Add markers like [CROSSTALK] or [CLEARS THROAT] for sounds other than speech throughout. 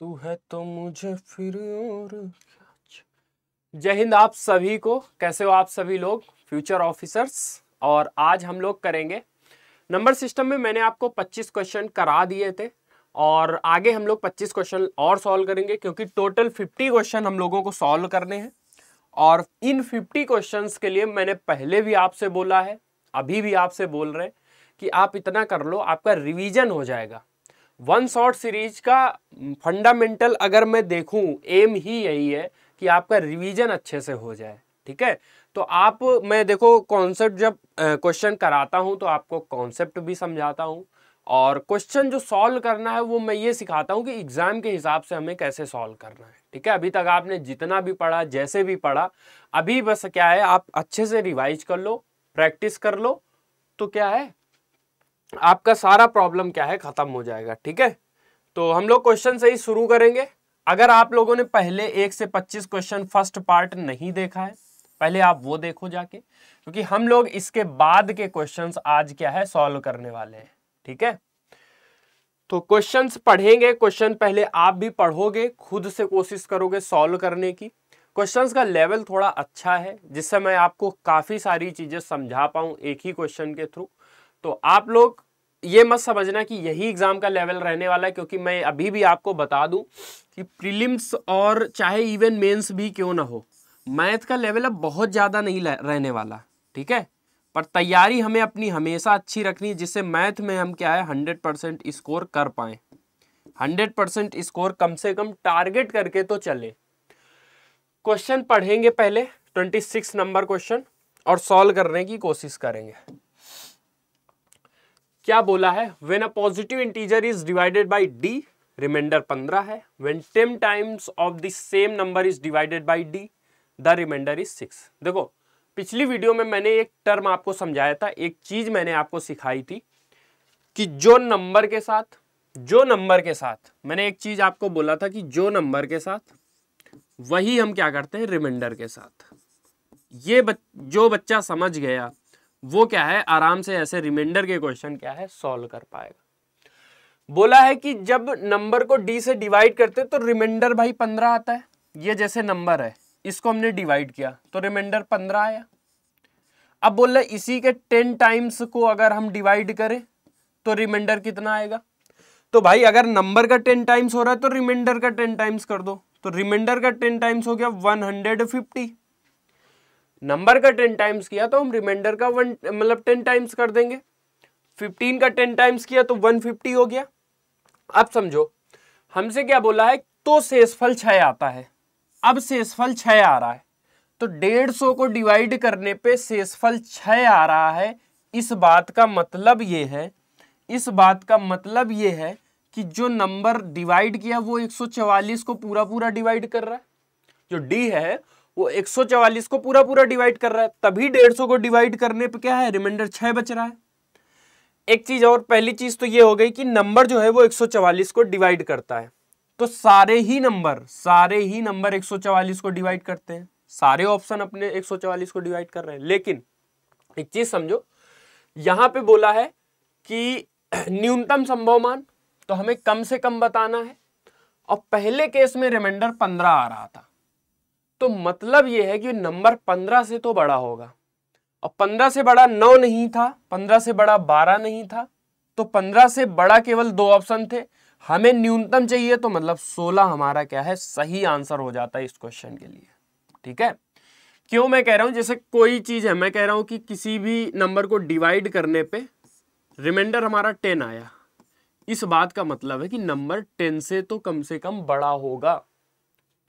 तू है तो मुझे फिर और जय हिंद आप सभी को कैसे हो आप सभी लोग फ्यूचर ऑफिसर्स और आज हम लोग करेंगे नंबर सिस्टम में मैंने आपको 25 क्वेश्चन करा दिए थे और आगे हम लोग 25 क्वेश्चन और सॉल्व करेंगे क्योंकि टोटल 50 क्वेश्चन हम लोगों को सॉल्व करने हैं और इन 50 क्वेश्चंस के लिए मैंने पहले भी आपसे बोला है अभी भी आपसे बोल रहे हैं कि आप इतना कर लो आपका रिवीजन हो जाएगा वन शॉट सीरीज का फंडामेंटल अगर मैं देखूं एम ही यही है कि आपका रिवीजन अच्छे से हो जाए ठीक है तो आप मैं देखो कॉन्सेप्ट जब क्वेश्चन कराता हूं तो आपको कॉन्सेप्ट भी समझाता हूं और क्वेश्चन जो सॉल्व करना है वो मैं ये सिखाता हूँ कि एग्ज़ाम के हिसाब से हमें कैसे सॉल्व करना है ठीक है अभी तक आपने जितना भी पढ़ा जैसे भी पढ़ा अभी बस क्या है आप अच्छे से रिवाइज कर लो प्रैक्टिस कर लो तो क्या है आपका सारा प्रॉब्लम क्या है ख़त्म हो जाएगा ठीक है तो हम लोग क्वेश्चन से ही शुरू करेंगे अगर आप लोगों ने पहले एक से पच्चीस क्वेश्चन फर्स्ट पार्ट नहीं देखा है पहले आप वो देखो जाके क्योंकि हम लोग इसके बाद के क्वेश्चन आज क्या है सॉल्व करने वाले हैं ठीक है तो क्वेश्चन पढ़ेंगे क्वेश्चन पहले आप भी पढ़ोगे खुद से कोशिश करोगे सॉल्व करने की क्वेश्चंस का लेवल थोड़ा अच्छा है जिससे मैं आपको काफ़ी सारी चीज़ें समझा पाऊं एक ही क्वेश्चन के थ्रू तो आप लोग ये मत समझना कि यही एग्ज़ाम का लेवल रहने वाला है क्योंकि मैं अभी भी आपको बता दूं कि प्रीलिम्स और चाहे इवन मेंस भी क्यों ना हो मैथ का लेवल अब बहुत ज़्यादा नहीं रहने वाला ठीक है पर तैयारी हमें अपनी हमेशा अच्छी रखनी है जिससे मैथ में हम क्या है हंड्रेड परसेंट स्कोर कर पाएँ हंड्रेड परसेंट स्कोर कम से कम टारगेट करके तो चले क्वेश्चन पढ़ेंगे पहले ट्वेंटी सिक्स नंबर क्वेश्चन और सॉल्व करने की कोशिश करेंगे क्या बोला है when a positive integer is divided by d remainder पंद्रह है when ten times of the same number is divided by d the remainder is six देखो पिछली वीडियो में मैंने एक टर्म आपको समझाया था एक चीज मैंने आपको सिखाई थी कि जो नंबर के साथ जो नंबर के साथ मैंने एक चीज आपको बोला था कि जो नंबर के साथ वही हम क्या करते हैं रिमाइंडर के साथ ये बच, जो बच्चा समझ गया वो क्या है आराम से ऐसे रिमाइंडर के क्वेश्चन क्या है सॉल्व कर पाएगा बोला है कि जब नंबर को डी से डिवाइड करते तो रिमाइंडर भाई पंद्रह आता है ये जैसे नंबर है इसको हमने डिवाइड किया तो रिमाइंडर पंद्रह आया अब बोल रहे इसी के टेन टाइम्स को अगर हम डिवाइड करें तो रिमाइंडर कितना आएगा तो भाई अगर नंबर का टेन टाइम्स हो रहा है तो रिमाइंडर का टेन टाइम्स कर दो तो रिमाइंडर का टेन टाइम्स हो गया वन हंड्रेड फिफ्टी नंबर का टेन टाइम्स किया तो हम रिमाइंडर का वन मतलब टेन टाइम्स कर देंगे फिफ्टीन का टेन टाइम्स किया तो वन फिफ्टी हो गया अब समझो हमसे क्या बोला है तो शेषफल छः आता है अब शेषफल छः आ रहा है तो डेढ़ सौ को डिवाइड करने पे शेषफल छः आ रहा है इस बात का मतलब ये है इस बात का मतलब ये है कि जो नंबर डिवाइड किया वो 144 को पूरा पूरा डिवाइड कर रहा है जो डी है वो 144 को पूरा पूरा डिवाइड कर रहा है तभी 150 को डिवाइड करने पे क्या है रिमाइंडर छह बच रहा है एक चीज़ और पहली चीज़ तो ये हो गई कि नंबर जो है वो 144 को डिवाइड करता है तो सारे ही नंबर सारे ही नंबर 144 को डिवाइड करते हैं सारे ऑप्शन अपने 144 को डिवाइड कर रहे हैं लेकिन एक चीज़ समझो यहां पर बोला है कि [CLEARS THROAT] न्यूनतम संभव मान तो हमें कम से कम बताना है और पहले केस में रिमाइंडर पंद्रह आ रहा था तो मतलब यह है कि नंबर पंद्रह से तो बड़ा होगा और पंद्रह से बड़ा नौ नहीं था पंद्रह से बड़ा बारह नहीं था तो पंद्रह से बड़ा केवल दो ऑप्शन थे हमें न्यूनतम चाहिए तो मतलब सोलह हमारा क्या है सही आंसर हो जाता है इस क्वेश्चन के लिए ठीक है क्यों मैं कह रहा हूं जैसे कोई चीज है मैं कह रहा हूं कि किसी भी नंबर को डिवाइड करने पर रिमाइंडर हमारा टेन आया इस बात का मतलब है कि नंबर टेन से तो कम से कम बड़ा होगा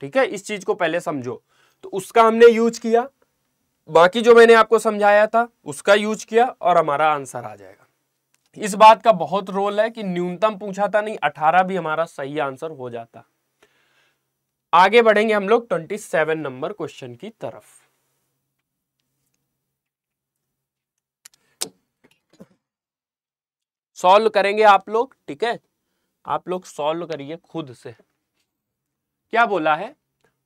ठीक है इस चीज को पहले समझो तो उसका हमने यूज किया बाकी जो मैंने आपको समझाया था उसका यूज किया और हमारा आंसर आ जाएगा इस बात का बहुत रोल है कि न्यूनतम पूछा था नहीं अठारह भी हमारा सही आंसर हो जाता आगे बढ़ेंगे हम लोग ट्वेंटी सेवन नंबर क्वेश्चन की तरफ सॉल्व करेंगे आप लोग ठीक है आप लोग सॉल्व करिए खुद से क्या बोला है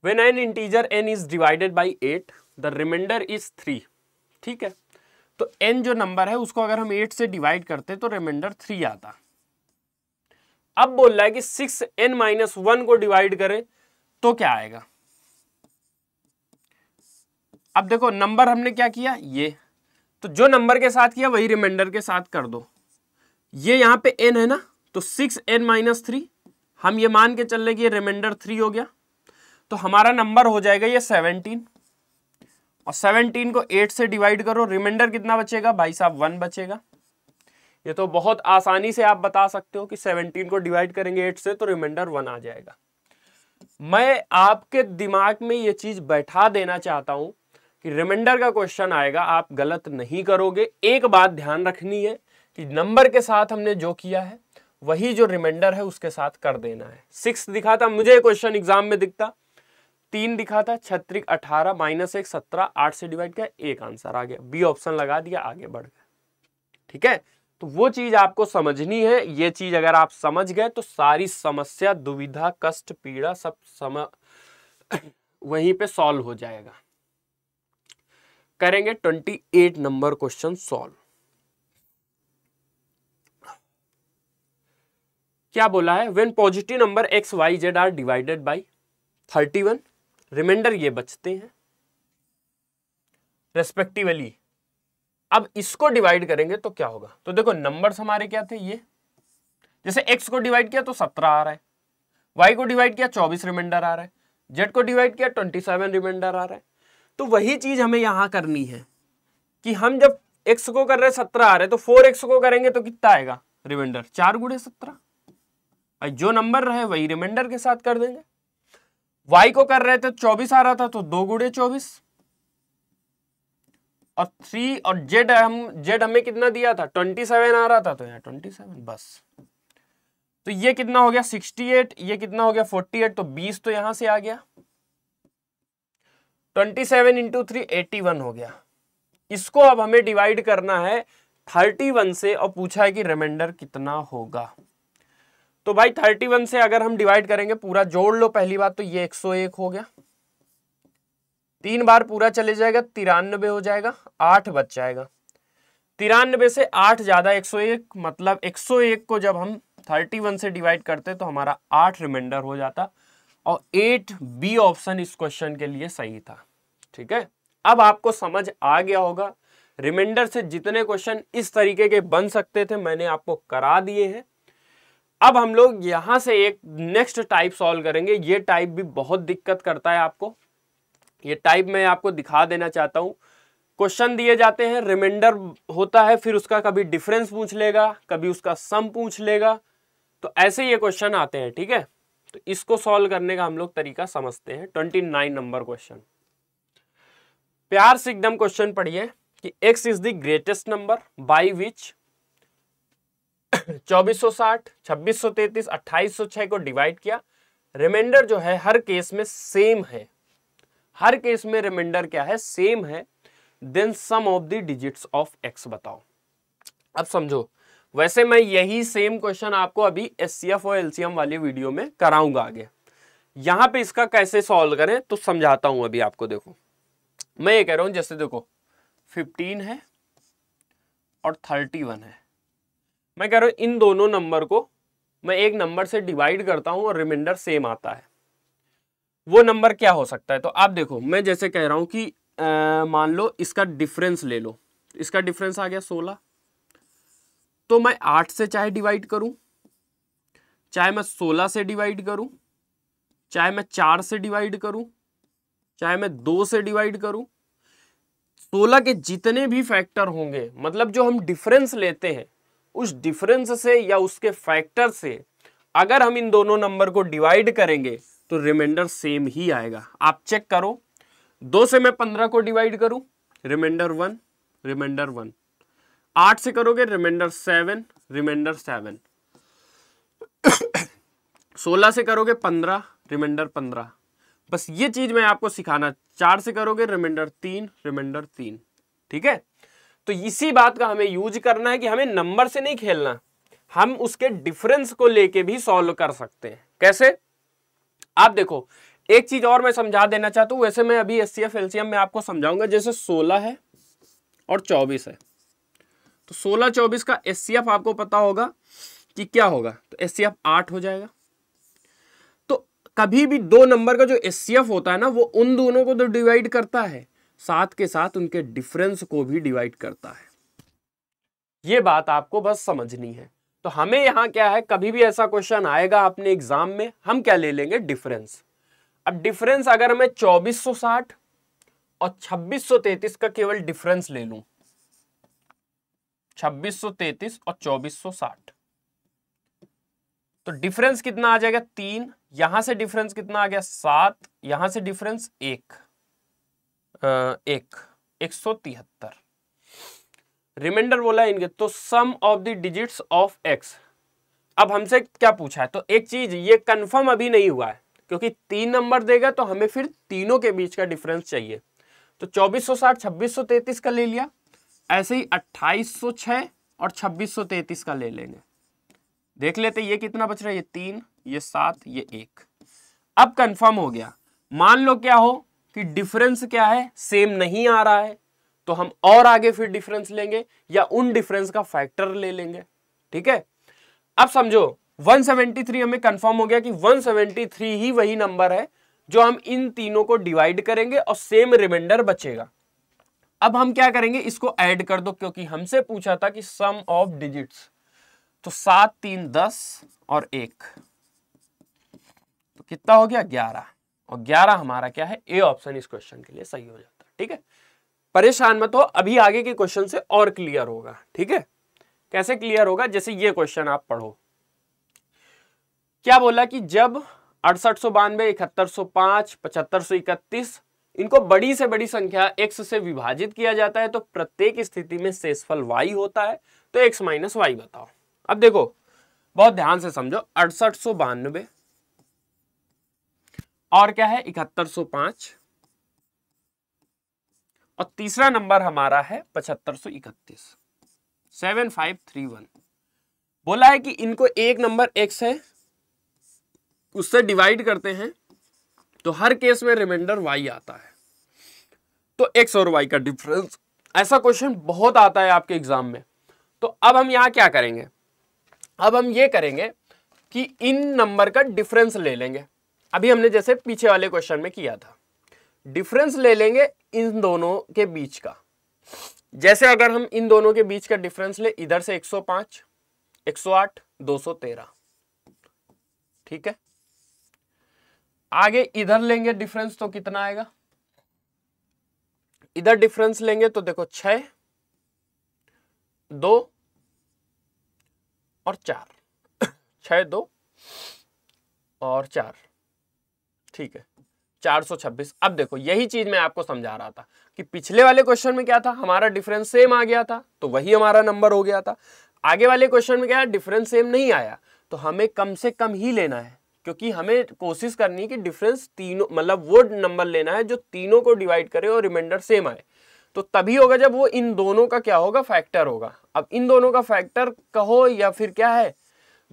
when an integer n is divided by eight the remainder is three ठीक है तो एन जो नंबर है उसको अगर हम एट से डिवाइड करते तो रिमाइंडर थ्री आता अब बोल रहा है कि सिक्स एन माइनस वन को डिवाइड करें तो क्या आएगा अब देखो नंबर हमने क्या किया ये तो जो नंबर के साथ किया वही रिमाइंडर के साथ कर दो ये यहां पे एन है ना तो सिक्स एन माइनस थ्री हम ये मान के चल रहे कि रिमाइंडर थ्री हो गया तो हमारा नंबर हो जाएगा ये सेवनटीन और सेवनटीन को एट से डिवाइड करो रिमाइंडर कितना बचेगा भाई साहब वन बचेगा ये तो बहुत आसानी से आप बता सकते हो कि सेवनटीन को डिवाइड करेंगे 8 से तो रिमाइंडर वन आ जाएगा मैं आपके दिमाग में ये चीज बैठा देना चाहता हूं कि रिमाइंडर का क्वेश्चन आएगा आप गलत नहीं करोगे एक बात ध्यान रखनी है कि नंबर के साथ हमने जो किया है वही जो रिमाइंडर है उसके साथ कर देना है सिक्स दिखा था मुझे क्वेश्चन एग्जाम में दिखता तीन दिखा था छत्रिक अठारह माइनस एक सत्रह आठ से डिवाइड किया एक आंसर आ गया बी ऑप्शन लगा दिया आगे बढ़ गया ठीक है तो वो चीज आपको समझनी है ये चीज अगर आप समझ गए तो सारी समस्या दुविधा कष्ट पीड़ा सब सम [COUGHS] वहीं पे सॉल्व हो जाएगा करेंगे twenty eight number question solve क्या बोला है when positive number x Y z are divided by thirty one remainder ये बचते हैं रेस्पेक्टिवली अब इसको डिवाइड करेंगे तो क्या होगा तो देखो नंबर्स हमारे क्या थे ये जैसे एक्स को डिवाइड किया तो सत्रह आ रहा है वाई को डिवाइड किया चौबीस रिमाइंडर आ रहा है जेड को डिवाइड किया ट्वेंटी सेवन रिमाइंडर आ रहा है तो वही चीज हमें यहां करनी है कि हम जब एक्स को कर रहे हैं सत्रह आ रहे हैं तो फोर एक्स को करेंगे तो कितना आएगा रिमाइंडर चार गुड़े सत्रह भाई जो नंबर रहे वही रिमाइंडर के साथ कर देंगे वाई को कर रहे थे चौबीस आ रहा था तो दो गुड़े चौबीस और थ्री और जेड हम जेड हमें कितना दिया था ट्वेंटी सेवन आ रहा था तो यहाँ ट्वेंटी सेवन बस तो ये कितना हो गया सिक्सटी एट ये कितना हो गया फोर्टी एट तो बीस तो यहां से आ गया twenty seven into three eighty one हो गया इसको अब हमें डिवाइड करना है थर्टी वन से और पूछा है कि रिमाइंडर कितना होगा तो भाई 31 से अगर हम डिवाइड करेंगे पूरा जोड़ लो पहली बात तो ये 101 हो गया तीन बार पूरा चले जाएगा तिरानबे हो जाएगा आठ बच जाएगा तिरानबे से आठ ज़्यादा 101 मतलब 101 को जब हम 31 से डिवाइड करते तो हमारा आठ रिमाइंडर हो जाता और एट बी ऑप्शन इस क्वेश्चन के लिए सही था ठीक है अब आपको समझ आ गया होगा रिमाइंडर से जितने क्वेश्चन इस तरीके के बन सकते थे मैंने आपको करा दिए हैं अब हम लोग यहां से एक नेक्स्ट टाइप सॉल्व करेंगे ये टाइप भी बहुत दिक्कत करता है आपको ये टाइप मैं आपको दिखा देना चाहता हूं क्वेश्चन दिए जाते हैं रिमाइंडर होता है फिर उसका कभी डिफरेंस पूछ लेगा कभी उसका सम पूछ लेगा तो ऐसे ये क्वेश्चन आते हैं ठीक है तो इसको सॉल्व करने का हम लोग तरीका समझते हैं ट्वेंटी नाइन नंबर क्वेश्चन प्यार से एकदम क्वेश्चन पढ़िए कि x is the greatest number by which चौबीस सौ साठ छब्बीस सौ तैतीस सौ को डिवाइड किया रिमाइंडर जो है हर केस में सेम है हर केस में रिमाइंडर क्या है सेम है then sum of the digits of x बताओ अब समझो वैसे मैं यही सेम क्वेश्चन आपको अभी एस और एलसीएम वाली वीडियो में कराऊंगा आगे यहां पे इसका कैसे सॉल्व करें तो समझाता हूं अभी आपको देखो मैं ये कह रहा हूं जैसे देखो 15 है और 31 है मैं कह रहा हूँ इन दोनों नंबर को मैं एक नंबर से डिवाइड करता हूँ और रिमाइंडर सेम आता है वो नंबर क्या हो सकता है तो आप देखो मैं जैसे कह रहा हूँ कि मान लो इसका डिफरेंस ले लो इसका डिफरेंस आ गया सोलह तो मैं आठ से चाहे डिवाइड करूं चाहे मैं सोलह से डिवाइड करूं चाहे मैं चार से डिवाइड करूं चाहे मैं दो से डिवाइड करूं सोलह के जितने भी फैक्टर होंगे मतलब जो हम डिफरेंस लेते हैं उस डिफरेंस से या उसके फैक्टर से अगर हम इन दोनों नंबर को डिवाइड करेंगे तो रिमाइंडर सेम ही आएगा आप चेक करो दो से मैं पंद्रह को डिवाइड करूं रिमाइंडर वन रिमाइंडर वन आठ से करोगे रिमाइंडर सेवन रिमाइंडर सेवन सोलह से करोगे पंद्रह रिमाइंडर पंद्रह बस ये चीज मैं आपको सिखाना चार से करोगे रिमाइंडर तीन रिमाइंडर तीन ठीक है तो इसी बात का हमें यूज करना है कि हमें नंबर से नहीं खेलना हम उसके डिफरेंस को लेके भी सॉल्व कर सकते हैं कैसे आप देखो एक चीज और मैं समझा देना चाहता हूं वैसे मैं अभी एस सी एफ एलसीएम में आपको समझाऊंगा जैसे सोलह है और चौबीस है तो सोलह चौबीस का एस सी एफ आपको पता होगा कि क्या होगा तो एस सी एफ आठ हो जाएगा तो कभी भी दो नंबर का जो एस सी एफ होता है ना वो उन दोनों को तो डिवाइड करता है साथ के साथ उनके डिफरेंस को भी डिवाइड करता है ये बात आपको बस समझनी है तो हमें यहां क्या है कभी भी ऐसा क्वेश्चन आएगा अपने एग्जाम में हम क्या ले लेंगे डिफरेंस अब डिफरेंस अगर मैं 2460 और 2633 का केवल डिफरेंस ले लू 2633 और 2460 तो डिफरेंस कितना आ जाएगा तीन यहां से डिफरेंस कितना आ गया सात यहां से डिफरेंस एक एक एक सौ तिहत्तर रिमाइंडर बोला इनके तो sum of the digits of x अब हमसे क्या पूछा है तो एक चीज ये कंफर्म अभी नहीं हुआ है क्योंकि तीन नंबर देगा तो हमें फिर तीनों के बीच का डिफरेंस चाहिए तो 2460 2633 का ले लिया ऐसे ही 2806 और 2633 का ले लेंगे देख लेते ये कितना बच रहा है ये तीन ये सात ये एक अब कंफर्म हो गया मान लो क्या हो कि डिफरेंस क्या है सेम नहीं आ रहा है तो हम और आगे फिर डिफरेंस लेंगे या उन डिफरेंस का फैक्टर ले लेंगे ठीक है अब समझो 173 हमें कंफर्म हो गया कि 173 ही वही नंबर है जो हम इन तीनों को डिवाइड करेंगे और सेम रिमाइंडर बचेगा अब हम क्या करेंगे इसको ऐड कर दो क्योंकि हमसे पूछा था कि सम ऑफ डिजिट्स तो सात तीन दस और एक तो कितना हो गया ग्यारह और ग्यारह हमारा क्या है ए ऑप्शन इस क्वेश्चन के लिए सही हो जाता है ठीक है परेशान मत हो अभी आगे के क्वेश्चन से और क्लियर होगा ठीक है कैसे क्लियर होगा जैसे ये क्वेश्चन आप पढ़ो क्या बोला कि जब अड़सठ सौ बानवे इकहत्तर सौ पांच पचहत्तर सौ इकतीस इनको बड़ी से बड़ी संख्या एक्स से विभाजित किया जाता है तो प्रत्येक स्थिति में शेषफल वाई होता है तो एक्स माइनस वाई बताओ अब देखो बहुत ध्यान से समझो अड़सठ सौ बानवे और क्या है इकहत्तर सौ पांच और तीसरा नंबर हमारा है पचहत्तर सौ इकतीस सेवन फाइव थ्री वन बोला है कि इनको एक नंबर एक्स है उससे डिवाइड करते हैं तो हर केस में रिमाइंडर वाई आता है तो एक्स और वाई का डिफरेंस ऐसा क्वेश्चन बहुत आता है आपके एग्जाम में तो अब हम यहां क्या करेंगे अब हम ये करेंगे कि इन नंबर का डिफरेंस ले लेंगे अभी हमने जैसे पीछे वाले क्वेश्चन में किया था डिफरेंस ले लेंगे इन दोनों के बीच का जैसे अगर हम इन दोनों के बीच का डिफरेंस ले इधर से 105, 108, 213 ठीक है आगे इधर लेंगे डिफरेंस तो कितना आएगा इधर डिफरेंस लेंगे तो देखो छ दो और चार [COUGHS] छ दो और चार ठीक है 426 अब देखो यही चीज मैं आपको समझा रहा था कि पिछले वाले क्वेश्चन में क्या था हमारा डिफरेंस सेम आ गया था तो वही हमारा नंबर हो गया था आगे वाले क्वेश्चन में क्या डिफरेंस सेम नहीं आया तो हमें कम से कम ही लेना है क्योंकि हमें कोशिश करनी है कि डिफरेंस तीनों मतलब वो नंबर लेना है जो तीनों को डिवाइड करे और रिमाइंडर सेम आए तो तभी होगा जब वो इन दोनों का क्या होगा फैक्टर होगा अब इन दोनों का फैक्टर कहो या फिर क्या है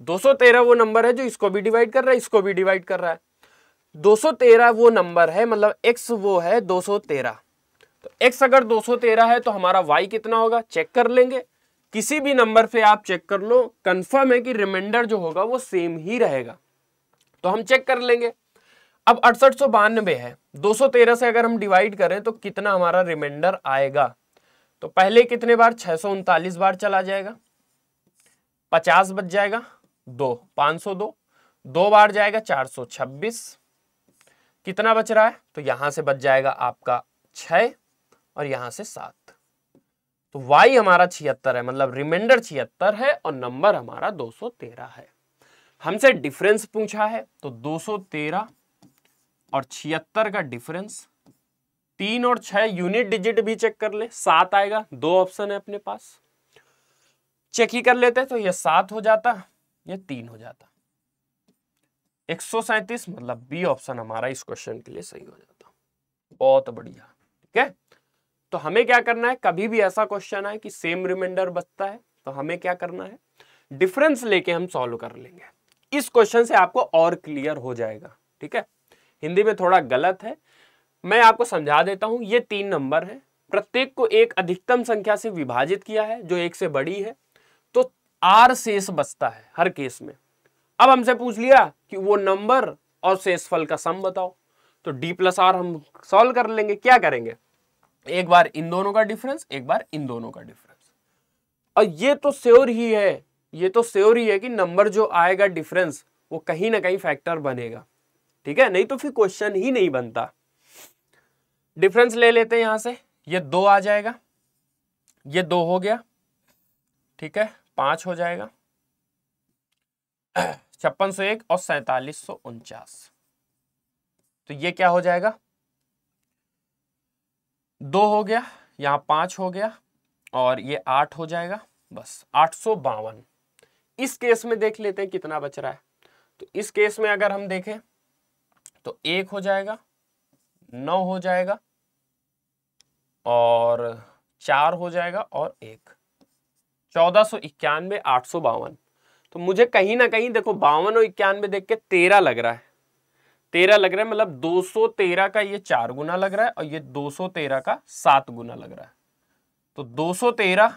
213 वो नंबर है जो इसको भी डिवाइड कर रहा है इसको भी डिवाइड कर रहा है 213 वो नंबर है मतलब x वो है 213 तो x अगर 213 है तो हमारा y कितना होगा चेक कर लेंगे किसी भी नंबर से आप चेक कर लो कंफर्म है कि रिमाइंडर जो होगा वो सेम ही रहेगा तो हम चेक कर लेंगे अब अड़सठ है 213 से अगर हम डिवाइड करें तो कितना हमारा रिमाइंडर आएगा तो पहले कितने बार छह बार चला जाएगा पचास बच जाएगा दो पांच सौ दो, दो बार जाएगा चार सौ छब्बीस कितना बच रहा है तो यहां से बच जाएगा आपका छ और यहां से सात तो वाई हमारा छिहत्तर है मतलब रिमाइंडर छिहत्तर है और नंबर हमारा 213 है हमसे डिफरेंस पूछा है तो 213 और छिहत्तर का डिफरेंस तीन और छह यूनिट डिजिट भी चेक कर ले सात आएगा दो ऑप्शन है अपने पास चेक ही कर लेते तो यह सात हो जाता यह तीन हो जाता एक मतलब बी ऑप्शन हमारा इस क्वेश्चन के लिए सही हो जाता बहुत बढ़िया ठीक है तो हमें क्या करना है कभी भी ऐसा क्वेश्चन है कि सेम रिमाइंडर बचता है तो हमें क्या करना है डिफरेंस लेके हम सॉल्व कर लेंगे इस क्वेश्चन से आपको और क्लियर हो जाएगा ठीक है हिंदी में थोड़ा गलत है मैं आपको समझा देता हूं ये तीन नंबर है प्रत्येक को एक अधिकतम संख्या से विभाजित किया है जो एक से बड़ी है तो आर शेष बचता है हर केस में अब हमसे पूछ लिया कि वो नंबर और शेषफल का सम बताओ तो डी प्लस आर हम सॉल्व कर लेंगे क्या करेंगे एक बार इन दोनों का डिफरेंस एक बार इन दोनों का डिफरेंस और ये तो श्योर ही है ये तो श्योर ही है कि नंबर जो आएगा डिफरेंस वो कहीं ना कहीं फैक्टर बनेगा ठीक है नहीं तो फिर क्वेश्चन ही नहीं बनता डिफरेंस ले लेते हैं यहां से ये दो आ जाएगा ये दो हो गया ठीक है पांच हो जाएगा छप्पन सौ एक और सैतालीस सौ उनचास तो ये क्या हो जाएगा दो हो गया यहां पांच हो गया और ये आठ हो जाएगा बस आठ सौ बावन इस केस में देख लेते हैं कितना बच रहा है तो इस केस में अगर हम देखें तो एक हो जाएगा नौ हो जाएगा और चार हो जाएगा और एक चौदह सौ इक्यानवे आठ सौ बावन तो मुझे कहीं ना कहीं देखो बावन और इक्यानवे देख के तेरह लग रहा है तेरह लग रहा है मतलब 213 का ये चार गुना लग रहा है और ये 213 का सात गुना लग रहा है तो 213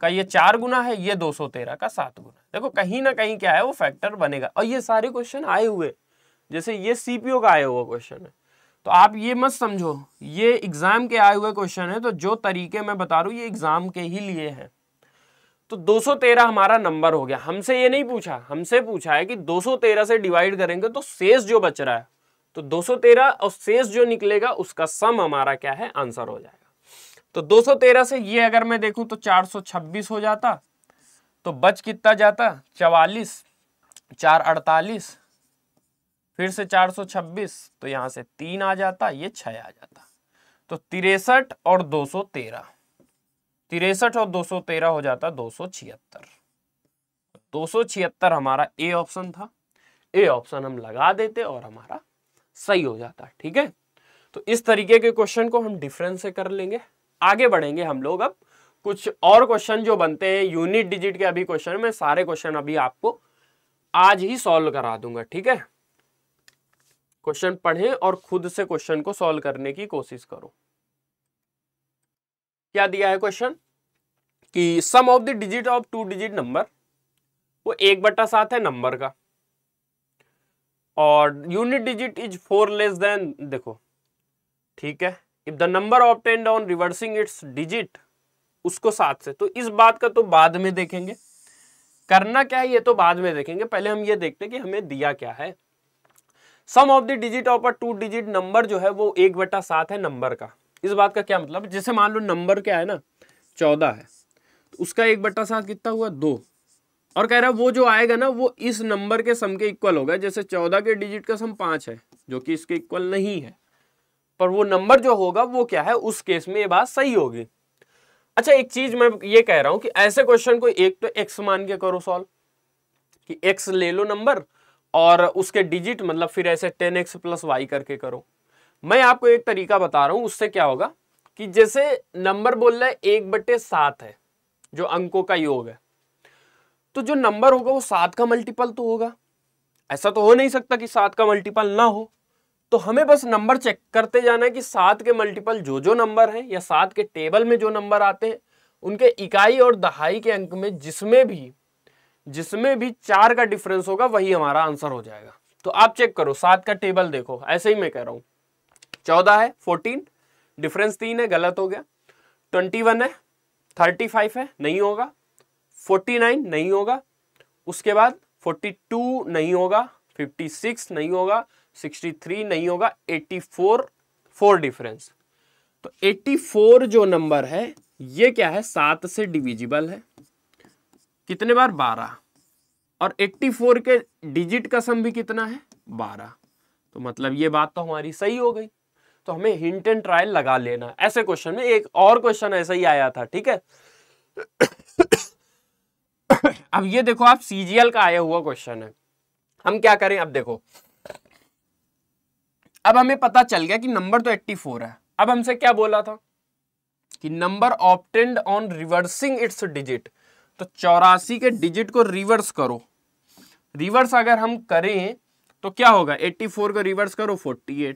का ये चार गुना है ये 213 का सात गुना देखो कहीं ना कहीं क्या है वो फैक्टर बनेगा और ये सारे क्वेश्चन आए हुए जैसे ये सीपीओ का आया हुआ क्वेश्चन है तो आप ये मत समझो ये एग्जाम के आए हुए क्वेश्चन है तो जो तरीके मैं बता रहा हूँ ये एग्जाम के ही लिए हैं तो 213 हमारा नंबर हो गया हमसे ये नहीं पूछा हमसे पूछा है कि 213 से डिवाइड करेंगे तो शेष जो बच रहा है तो 213 और शेष जो निकलेगा उसका सम हमारा क्या है आंसर हो जाएगा तो 213 से ये अगर मैं देखूं तो 426 हो जाता तो बच कितना जाता चवालीस चार अड़तालीस फिर से 426 तो यहां से तीन आ जाता ये छ आ जाता तो तिरसठ और तेरह तिरसठ और 213 हो जाता सौ छिहत्तर हमारा ए ऑप्शन था ए ऑप्शन हम लगा देते और हमारा सही हो जाता ठीक है तो इस तरीके के क्वेश्चन को हम डिफरेंस से कर लेंगे आगे बढ़ेंगे हम लोग अब कुछ और क्वेश्चन जो बनते हैं यूनिट डिजिट के अभी क्वेश्चन में सारे क्वेश्चन अभी आपको आज ही सॉल्व करा दूंगा ठीक है क्वेश्चन पढ़ें और खुद से क्वेश्चन को सॉल्व करने की कोशिश करो क्या दिया है क्वेश्चन कि sum of the digit of two digit number वो एक बटा सात है नंबर का और unit digit is four less than देखो ठीक है if the number obtained on reversing its digit उसको सात से तो इस बात का तो बाद में देखेंगे करना क्या है ये तो बाद में देखेंगे पहले हम ये देखते हैं कि हमें दिया क्या है sum of the digit of a two digit number जो है वो एक बटा सात है नंबर का इस बात का क्या मतलब जैसे मान लो नंबर क्या है ना चौदह है तो उसका एक बट्टा सात कितना हुआ दो और कह रहा है वो जो आएगा ना वो इस नंबर के सम के इक्वल होगा जैसे चौदह के डिजिट का सम पांच है जो कि इसके इक्वल नहीं है पर वो नंबर जो होगा वो क्या है उस केस में ये बात सही होगी अच्छा एक चीज मैं ये कह रहा हूं कि ऐसे क्वेश्चन को एक तो एक्स मान के करो सॉल्व कि एक्स ले लो नंबर और उसके डिजिट मतलब फिर ऐसे टेन एक्स प्लस वाई करके करो मैं आपको एक तरीका बता रहा हूं उससे क्या होगा कि जैसे नंबर बोल रहा है एक बटे सात है जो अंकों का योग है तो जो नंबर होगा वो सात का मल्टीपल तो होगा ऐसा तो हो नहीं सकता कि सात का मल्टीपल ना हो तो हमें बस नंबर चेक करते जाना है कि सात के मल्टीपल जो जो नंबर हैं या सात के टेबल में जो नंबर आते हैं उनके इकाई और दहाई के अंक में जिसमें भी जिसमें भी चार का डिफरेंस होगा वही हमारा आंसर हो जाएगा तो आप चेक करो सात का टेबल देखो ऐसे ही मैं कह रहा हूं चौदह है फोर्टीन डिफरेंस तीन है गलत हो गया ट्वेंटी वन है थर्टी फाइव है नहीं होगा फोर्टी नाइन नहीं होगा उसके बाद फोर्टी टू नहीं होगा फिफ्टी सिक्स नहीं होगा सिक्सटी थ्री नहीं होगा एट्टी फोर फोर डिफरेंस तो एट्टी फोर जो नंबर है ये क्या है सात से डिविजिबल है कितने बार बारह और 84 के डिजिट का सम भी कितना है 12 तो मतलब ये बात तो हमारी सही हो गई तो हमें हिंट एंड ट्रायल लगा लेना ऐसे क्वेश्चन में एक और क्वेश्चन ऐसा ही आया था ठीक है अब ये देखो आप सीजीएल का आया हुआ क्वेश्चन है हम क्या करें अब देखो अब हमें पता चल गया कि नंबर तो 84 है अब हमसे क्या बोला था कि number obtained on reversing its digit तो चौरासी के डिजिट को रिवर्स करो रिवर्स अगर हम करें तो क्या होगा 84 को रिवर्स करो 48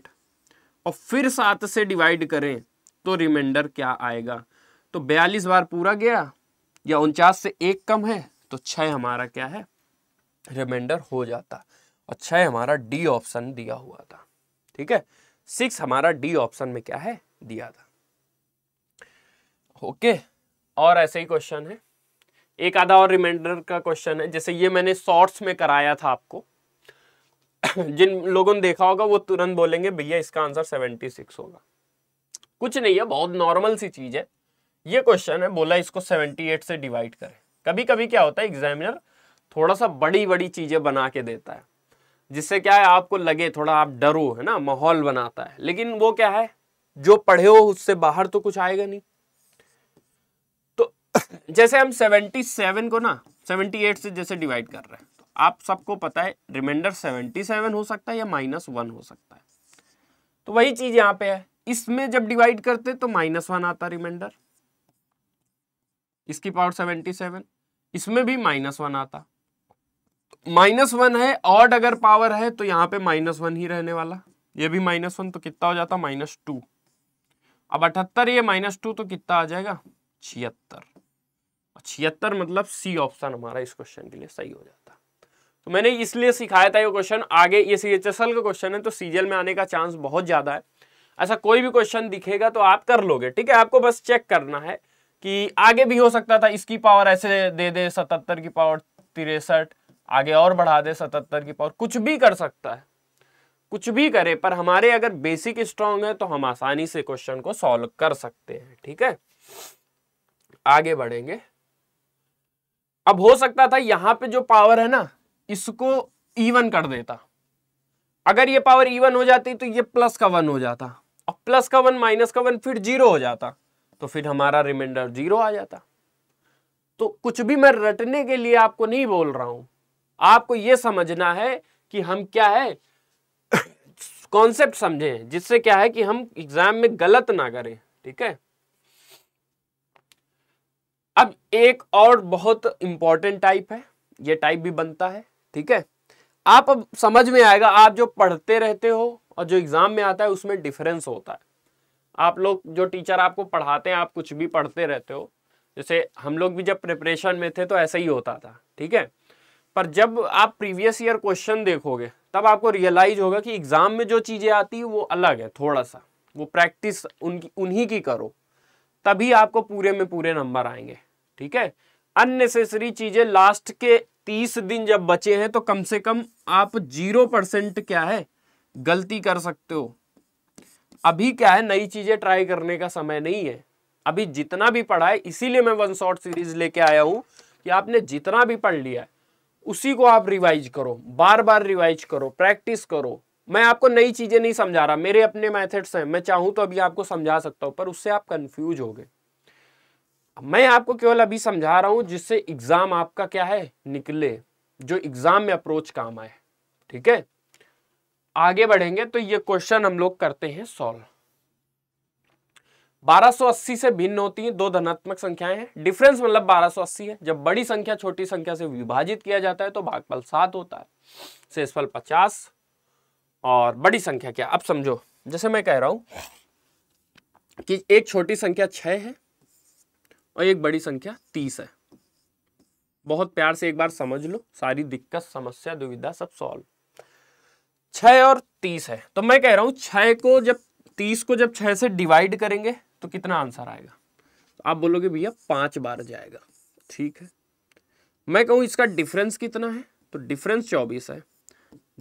और फिर सात से डिवाइड करें तो रिमाइंडर क्या आएगा तो बयालीस बार पूरा गया या उनचास से एक कम है तो छह हमारा क्या है रिमाइंडर हो जाता और छह हमारा डी ऑप्शन दिया हुआ था ठीक है सिक्स हमारा डी ऑप्शन में क्या है दिया था ओके और ऐसे ही क्वेश्चन है एक आधा और रिमाइंडर का क्वेश्चन है जैसे ये मैंने शॉर्ट्स में कराया था आपको जिन लोगों ने देखा होगा वो तुरंत बोलेंगे भैया इसका आंसर सेवेंटी सिक्स होगा कुछ नहीं है बहुत नॉर्मल सी चीज है ये क्वेश्चन है बोला इसको सेवेंटी एट से डिवाइड करें कभी कभी क्या होता है एग्जामिनर थोड़ा सा बड़ी बड़ी चीजें बना के देता है जिससे क्या है आपको लगे थोड़ा आप डरो है ना माहौल बनाता है लेकिन वो क्या है जो पढ़े हो उससे बाहर तो कुछ आएगा नहीं तो जैसे हम सेवेंटी सेवन को ना सेवेंटी एट से जैसे डिवाइड कर रहे हैं आप सबको पता है रिमाइंडर सेवेंटी सेवन हो सकता है या माइनस वन हो सकता है तो वही चीज यहां पे है इसमें जब डिवाइड करते तो माइनस वन आता रिमाइंडर इसकी पावर सेवेंटी सेवन इसमें भी माइनस वन आता माइनस वन है ऑड अगर पावर है तो यहाँ पे माइनस वन ही रहने वाला ये भी माइनस वन तो कितना हो जाता माइनस टू अब अठहत्तर ये माइनस टू तो कितना आ जाएगा छिहत्तर छिहत्तर मतलब सी ऑप्शन हमारा इस क्वेश्चन के लिए सही हो जाता तो मैंने इसलिए सिखाया था ये क्वेश्चन आगे ये सी एच एस एल का क्वेश्चन है तो सीजीएल में आने का चांस बहुत ज़्यादा है ऐसा कोई भी क्वेश्चन दिखेगा तो आप कर लोगे ठीक है आपको बस चेक करना है कि आगे भी हो सकता था इसकी पावर ऐसे दे दे सतहत्तर की पावर तिरसठ आगे और बढ़ा दे सतहत्तर की पावर कुछ भी कर सकता है कुछ भी करे पर हमारे अगर बेसिक स्ट्रांग है तो हम आसानी से क्वेश्चन को सॉल्व कर सकते हैं ठीक है आगे बढ़ेंगे अब हो सकता था यहां पे जो पावर है ना इसको इवन कर देता अगर ये पावर इवन हो जाती तो ये प्लस का वन हो जाता और प्लस का वन माइनस का वन फिर जीरो हो जाता तो फिर हमारा रिमाइंडर जीरो आ जाता तो कुछ भी मैं रटने के लिए आपको नहीं बोल रहा हूं आपको यह समझना है कि हम क्या है कॉन्सेप्ट समझे जिससे क्या है कि हम एग्जाम में गलत ना करें ठीक है अब एक और बहुत इंपॉर्टेंट टाइप है यह टाइप भी बनता है ठीक है आप अब समझ में आएगा आप जो पढ़ते रहते हो और जो एग्ज़ाम में आता है उसमें डिफरेंस होता है आप लोग जो टीचर आपको पढ़ाते हैं आप कुछ भी पढ़ते रहते हो जैसे हम लोग भी जब प्रिपरेशन में थे तो ऐसा ही होता था ठीक है पर जब आप प्रीवियस ईयर क्वेश्चन देखोगे तब आपको रियलाइज होगा कि एग्ज़ाम में जो चीज़ें आती है वो अलग है थोड़ा सा वो प्रैक्टिस उनकी उन्हीं की करो तभी आपको पूरे में पूरे नंबर आएंगे ठीक है अननेसेसरी चीज़ें लास्ट के तीस दिन जब बचे हैं तो कम से कम आप जीरो परसेंट क्या है गलती कर सकते हो अभी क्या है नई चीजें ट्राई करने का समय नहीं है अभी जितना भी पढ़ा है इसीलिए मैं वन शॉर्ट सीरीज लेके आया हूं कि आपने जितना भी पढ़ लिया है उसी को आप रिवाइज करो बार बार रिवाइज करो प्रैक्टिस करो मैं आपको नई चीजें नहीं समझा रहा मेरे अपने मैथड्स हैं मैं चाहूं तो अभी आपको समझा सकता हूं पर उससे आप कंफ्यूज हो गए मैं आपको केवल अभी समझा रहा हूं जिससे एग्जाम आपका क्या है निकले जो एग्जाम में अप्रोच काम आए ठीक है आगे बढ़ेंगे तो ये क्वेश्चन हम लोग करते हैं सॉल्व 1280 से भिन्न होती हैं दो धनात्मक संख्याएं हैं डिफरेंस मतलब 1280 है जब बड़ी संख्या छोटी संख्या से विभाजित किया जाता है तो भागफल सात होता है शेषफल 50 और बड़ी संख्या क्या अब समझो जैसे मैं कह रहा हूं कि एक छोटी संख्या छह है और एक बड़ी संख्या तीस है बहुत प्यार से एक बार समझ लो सारी दिक्कत समस्या दुविधा सब सॉल्व छः और तीस है तो मैं कह रहा हूं छः को जब तीस को जब छह से डिवाइड करेंगे तो कितना आंसर आएगा तो आप बोलोगे भैया पांच बार जाएगा ठीक है मैं कहूं इसका डिफरेंस कितना है तो डिफरेंस चौबीस है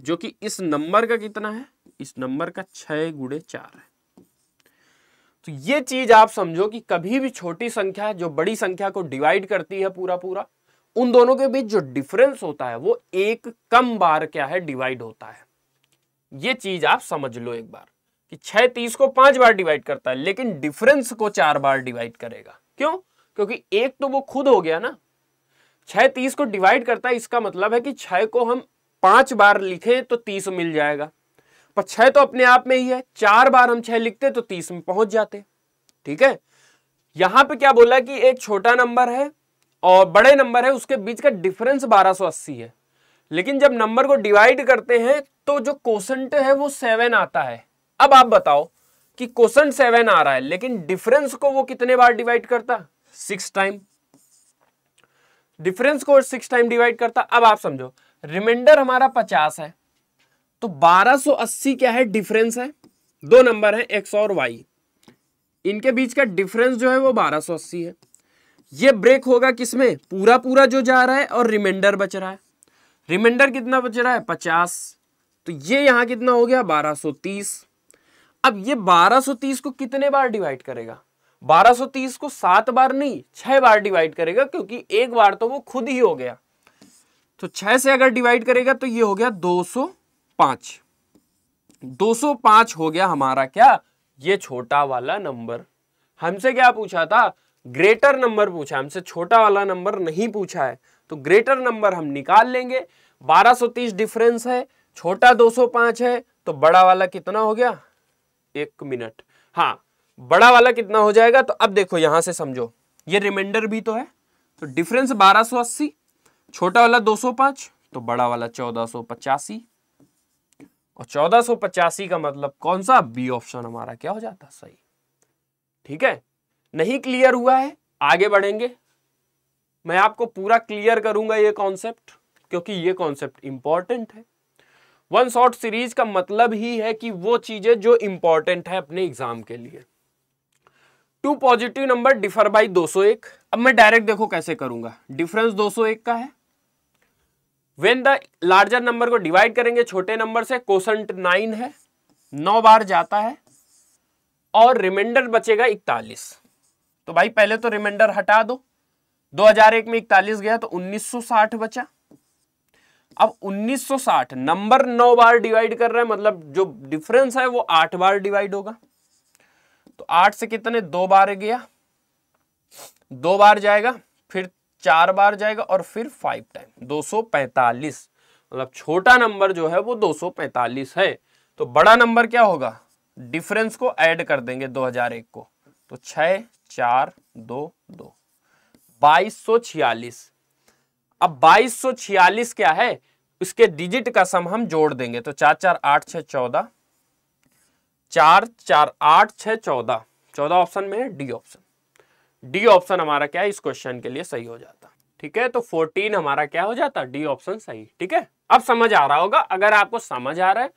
जो कि इस नंबर का कितना है इस नंबर का छुड़े गुड़े चार है तो ये चीज आप समझो कि कभी भी छोटी संख्या जो बड़ी संख्या को डिवाइड करती है पूरा पूरा उन दोनों के बीच जो डिफरेंस होता है वो एक कम बार क्या है डिवाइड होता है ये चीज आप समझ लो एक बार कि छह तीस को पांच बार डिवाइड करता है लेकिन डिफरेंस को चार बार डिवाइड करेगा क्यों क्योंकि एक तो वो खुद हो गया ना छह तीस को डिवाइड करता है इसका मतलब है कि छह को हम पांच बार लिखें तो तीस मिल जाएगा पर छह तो अपने आप में ही है चार बार हम छह लिखते तो तीस में पहुंच जाते ठीक है यहां पे क्या बोला कि एक छोटा नंबर है और बड़े नंबर है उसके बीच का डिफरेंस 1280 है लेकिन जब नंबर को डिवाइड करते हैं तो जो कोसेंट है वो सेवन आता है अब आप बताओ कि कोसेंट सेवन आ रहा है लेकिन डिफरेंस को वो कितने बार डिवाइड करता सिक्स टाइम डिफरेंस को सिक्स टाइम डिवाइड करता अब आप समझो रिमाइंडर हमारा पचास है तो 1280 क्या है डिफरेंस है दो नंबर है एक्स और वाई इनके बीच का डिफरेंस जो है वो 1280 है ये ब्रेक होगा किसमें पूरा पूरा जो जा रहा है और रिमाइंडर बच रहा है रिमाइंडर कितना बच रहा है 50 तो ये यहां कितना हो गया 1230 अब ये 1230 को कितने बार डिवाइड करेगा 1230 को सात बार नहीं छह बार डिवाइड करेगा क्योंकि एक बार तो वो खुद ही हो गया तो छह से अगर डिवाइड करेगा तो ये हो गया दो सौ पांच 205 हो गया हमारा क्या ये छोटा वाला नंबर हमसे क्या पूछा था ग्रेटर नंबर पूछा हमसे छोटा वाला नंबर नहीं पूछा है तो ग्रेटर नंबर हम निकाल लेंगे 1230 डिफरेंस है छोटा 205 है तो बड़ा वाला कितना हो गया एक मिनट हाँ बड़ा वाला कितना हो जाएगा तो अब देखो यहां से समझो ये रिमाइंडर भी तो है तो डिफरेंस अस्सी छोटा वाला पांच तो बड़ा वाला चौदह सो पचासी और चौदह का मतलब कौन सा बी ऑप्शन हमारा क्या हो जाता सही ठीक है नहीं क्लियर हुआ है आगे बढ़ेंगे मैं आपको पूरा क्लियर करूंगा ये कॉन्सेप्ट क्योंकि ये कॉन्सेप्ट इंपॉर्टेंट है वन शॉर्ट सीरीज का मतलब ही है कि वो चीजें जो इंपॉर्टेंट है अपने एग्जाम के लिए two positive number differ by 201 अब मैं डायरेक्ट देखो कैसे करूंगा डिफरेंस 201 का है वेन द लार्जर नंबर को डिवाइड करेंगे छोटे नंबर से क्वेश्चन नाइन है नौ बार जाता है और रिमाइंडर बचेगा इकतालीस तो भाई पहले तो रिमाइंडर हटा दो 2001 में इकतालीस गया तो 1960 बचा अब 1960 नंबर नौ बार डिवाइड कर रहा है मतलब जो डिफरेंस है वो आठ बार डिवाइड होगा तो आठ से कितने दो बार गया दो बार जाएगा चार बार जाएगा और फिर फाइव टाइम 245 मतलब छोटा नंबर जो है वो 245 है तो बड़ा नंबर क्या होगा डिफरेंस को ऐड कर देंगे 2001 को तो छ चार दो दो बाईस अब बाईस क्या है उसके डिजिट का सम हम जोड़ देंगे तो चार चार आठ छः चौदह चार चार आठ छः चौदह चौदह ऑप्शन में डी ऑप्शन डी ऑप्शन हमारा क्या है इस क्वेश्चन के लिए सही हो जाता ठीक है तो 14 हमारा क्या हो जाता डी ऑप्शन सही ठीक है अब समझ आ रहा होगा अगर आपको समझ आ रहा है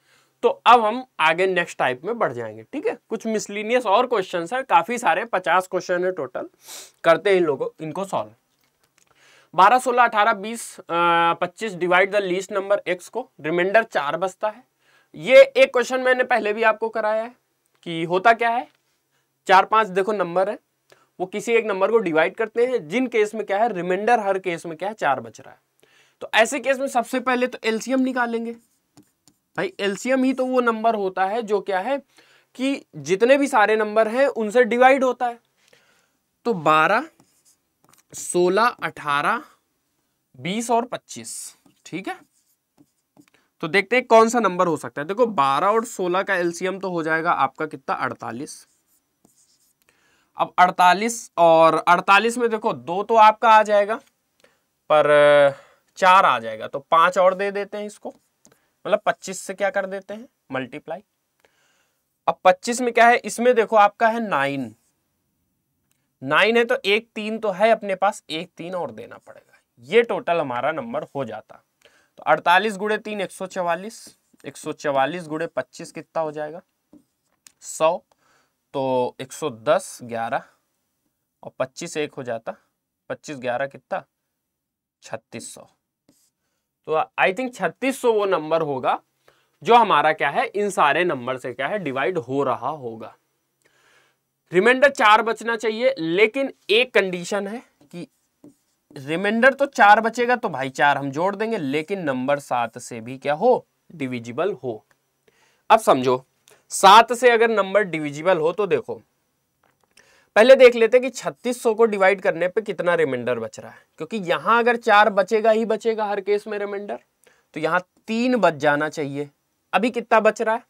तो अब हम आगे नेक्स्ट टाइप में बढ़ जाएंगे ठीक है कुछ मिसलिनियस और क्वेश्चन है काफी सारे पचास क्वेश्चन है टोटल करते हैं इन लोगों इनको सॉल्व बारह सोलह अठारह बीस पच्चीस divide the least number x को रिमाइंडर चार बचता है ये एक क्वेश्चन मैंने पहले भी आपको कराया है कि होता क्या है चार पांच देखो नंबर है वो किसी एक नंबर को डिवाइड करते हैं जिन केस में क्या है रिमाइंडर हर केस में क्या है चार बच रहा है तो ऐसे केस में सबसे पहले तो एल्सियम निकालेंगे भाई एल्सियम ही तो वो नंबर होता है जो क्या है कि जितने भी सारे नंबर हैं उनसे डिवाइड होता है तो बारह सोलह अठारह बीस और पच्चीस ठीक है तो देखते हैं कौन सा नंबर हो सकता है देखो बारह और सोलह का एल्सियम तो हो जाएगा आपका कितना अड़तालीस अब 48 और 48 में देखो दो तो आपका आ जाएगा पर चार आ जाएगा तो पांच और दे देते हैं इसको मतलब 25 से क्या कर देते हैं मल्टीप्लाई अब 25 में क्या है इसमें देखो आपका है नाइन नाइन है तो एक तीन तो है अपने पास एक तीन और देना पड़ेगा ये टोटल हमारा नंबर हो जाता तो 48 गुड़े तीन एक सौ चवालीस एक सौ चवालीस गुड़े पच्चीस कितना हो जाएगा सौ तो 110 11 और 25 एक हो जाता 25 11 कितना 3600 तो आई थिंक 3600 वो नंबर होगा जो हमारा क्या है इन सारे नंबर से क्या है डिवाइड हो रहा होगा रिमाइंडर चार बचना चाहिए लेकिन एक कंडीशन है कि रिमाइंडर तो चार बचेगा तो भाई चार हम जोड़ देंगे लेकिन नंबर सात से भी क्या हो डिविजिबल हो अब समझो सात से अगर नंबर डिविजिबल हो तो देखो पहले देख लेते हैं कि 3600 को डिवाइड करने पे कितना रिमाइंडर बच रहा है क्योंकि यहां अगर चार बचेगा ही बचेगा हर केस में रिमाइंडर तो यहां तीन बच जाना चाहिए अभी कितना बच रहा है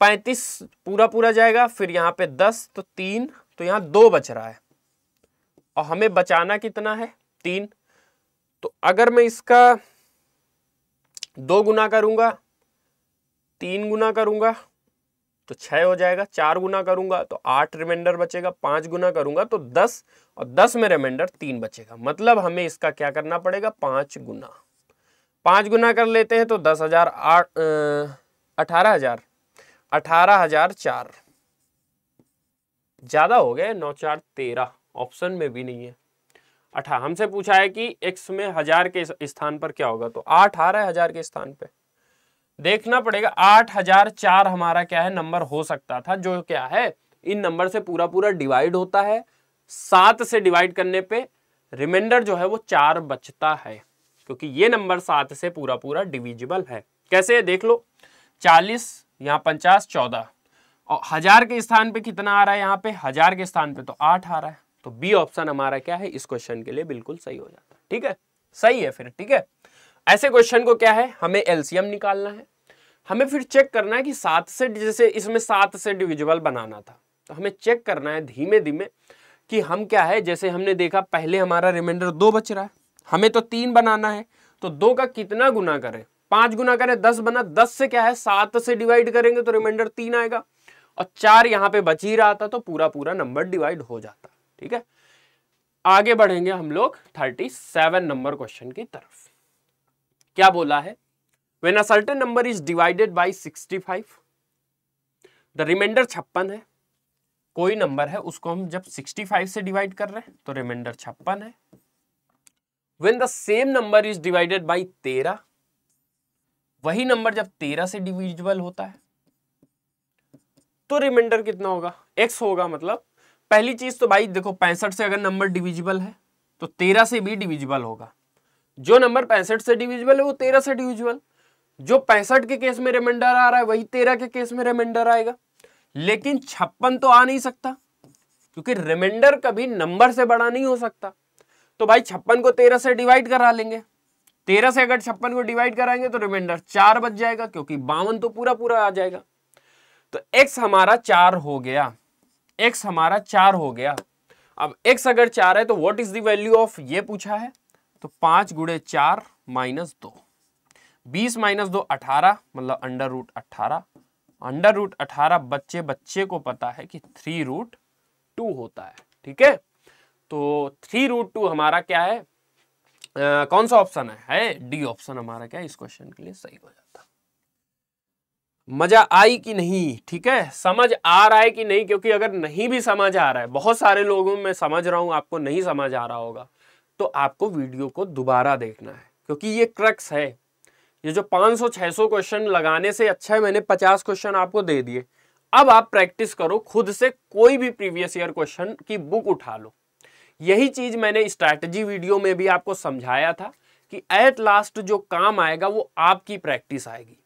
पैंतीस पूरा पूरा जाएगा फिर यहां पे दस तो तीन तो यहां दो बच रहा है और हमें बचाना कितना है तीन तो अगर मैं इसका दो गुना करूंगा तीन गुना करूंगा तो छः हो जाएगा चार गुना करूंगा तो आठ रिमाइंडर बचेगा पाँच गुना करूंगा तो दस और दस में रिमाइंडर तीन बचेगा मतलब हमें इसका क्या करना पड़ेगा पाँच गुना पाँच गुना कर लेते हैं तो दस हजार अठारह हजार अठारह हजार चार ज़्यादा हो गए नौ चार तेरह ऑप्शन में भी नहीं है अठा हमसे पूछा है कि एक्स में हजार के स्थान पर क्या होगा तो आठ आ रहा है हजार के स्थान पर देखना पड़ेगा आठ हजार चार हमारा क्या है नंबर हो सकता था जो क्या है इन नंबर से पूरा पूरा डिवाइड होता है सात से डिवाइड करने पे रिमाइंडर जो है वो चार बचता है क्योंकि ये नंबर सात से पूरा पूरा डिविजिबल है कैसे देख लो चालीस यहाँ पचास चौदह और हजार के स्थान पे कितना आ रहा है यहाँ पे हजार के स्थान पे तो आठ आ रहा है तो बी ऑप्शन हमारा क्या है इस क्वेश्चन के लिए बिल्कुल सही हो जाता है ठीक है सही है फिर ठीक है ऐसे क्वेश्चन को क्या है हमें एलसीएम निकालना है हमें फिर चेक करना है कि सात से जैसे इसमें सात से डिविजिबल बनाना था तो हमें चेक करना है धीमे धीमे कि हम क्या है जैसे हमने देखा पहले हमारा रिमाइंडर दो बच रहा है हमें तो तीन बनाना है तो दो का कितना गुना करें पांच गुना करें दस बना दस से क्या है सात से डिवाइड करेंगे तो रिमाइंडर तीन आएगा और चार यहाँ पे बच ही रहा था तो पूरा पूरा नंबर डिवाइड हो जाता ठीक है आगे बढ़ेंगे हम लोग थर्टी सेवन नंबर क्वेश्चन की तरफ क्या बोला है when a certain number is divided by sixty five the remainder छप्पन है कोई नंबर है उसको हम जब 65 से डिवाइड कर रहे हैं तो रिमाइंडर छप्पन है when the same number is divided by तेरह वही नंबर जब तेरह से डिविजिबल होता है तो रिमाइंडर कितना होगा एक्स होगा मतलब पहली चीज तो भाई देखो पैंसठ से अगर नंबर डिविजिबल है तो तेरह से भी डिविजिबल होगा जो नंबर पैंसठ से डिविजल है वो तेरह से डिविजल जो पैंसठ के केस में रिमाइंडर आ रहा है वही तेरह के केस में रिमाइंडर आएगा लेकिन छप्पन तो आ नहीं सकता क्योंकि रिमाइंडर कभी नंबर से बड़ा नहीं हो सकता तो भाई छप्पन को तेरह से डिवाइड करा लेंगे तेरह से अगर छप्पन को डिवाइड कराएंगे तो रिमाइंडर चार बच जाएगा क्योंकि बावन तो पूरा पूरा आ जाएगा तो एक्स हमारा चार हो गया एक्स हमारा चार हो गया अब एक्स अगर चार है तो वॉट इज दैल्यू ऑफ ये पूछा है तो पांच गुड़े चार माइनस दो बीस माइनस दो अठारह मतलब अंडर रूट अठारह अंडर रूट अठारह बच्चे बच्चे को पता है कि थ्री रूट टू होता है ठीक है तो थ्री रूट टू हमारा क्या है आ, कौन सा ऑप्शन है है डी ऑप्शन हमारा क्या है इस क्वेश्चन के लिए सही हो जाता मजा आई कि नहीं ठीक है समझ आ रहा है कि नहीं क्योंकि अगर नहीं भी समझ आ रहा है बहुत सारे लोगों में समझ रहा हूं आपको नहीं समझ आ रहा होगा तो आपको वीडियो को दोबारा देखना है क्योंकि ये क्रक्स है ये जो 500-600 क्वेश्चन लगाने से अच्छा है मैंने 50 क्वेश्चन आपको दे दिए अब आप प्रैक्टिस करो खुद से कोई भी प्रीवियस ईयर क्वेश्चन की बुक उठा लो यही चीज मैंने स्ट्रैटेजी वीडियो में भी आपको समझाया था कि एट लास्ट जो काम आएगा वो आपकी प्रैक्टिस आएगी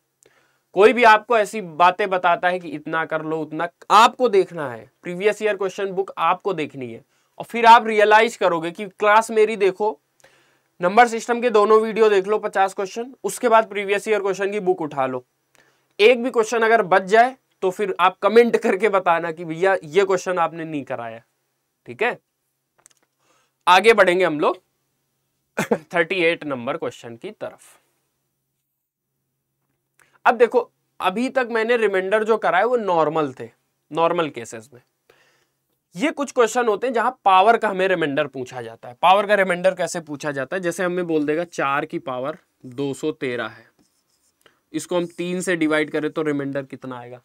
कोई भी आपको ऐसी बातें बताता है कि इतना कर लो उतना आपको देखना है प्रीवियस ईयर क्वेश्चन बुक आपको देखनी है और फिर आप रियलाइज करोगे कि क्लास मेरी देखो नंबर सिस्टम के दोनों वीडियो देख लो पचास क्वेश्चन उसके बाद प्रीवियस ईयर क्वेश्चन की बुक उठा लो एक भी क्वेश्चन अगर बच जाए तो फिर आप कमेंट करके बताना कि भैया ये क्वेश्चन आपने नहीं कराया ठीक है आगे बढ़ेंगे हम लोग 38 नंबर क्वेश्चन की तरफ अब देखो अभी तक मैंने रिमाइंडर जो कराए वो नॉर्मल थे नॉर्मल केसेस में ये कुछ क्वेश्चन होते हैं जहां पावर का हमें रिमाइंडर पूछा जाता है पावर का रिमाइंडर कैसे पूछा जाता है जैसे हमें बोल देगा चार की पावर 213 है इसको हम तीन से डिवाइड करें तो रिमाइंडर कितना आएगा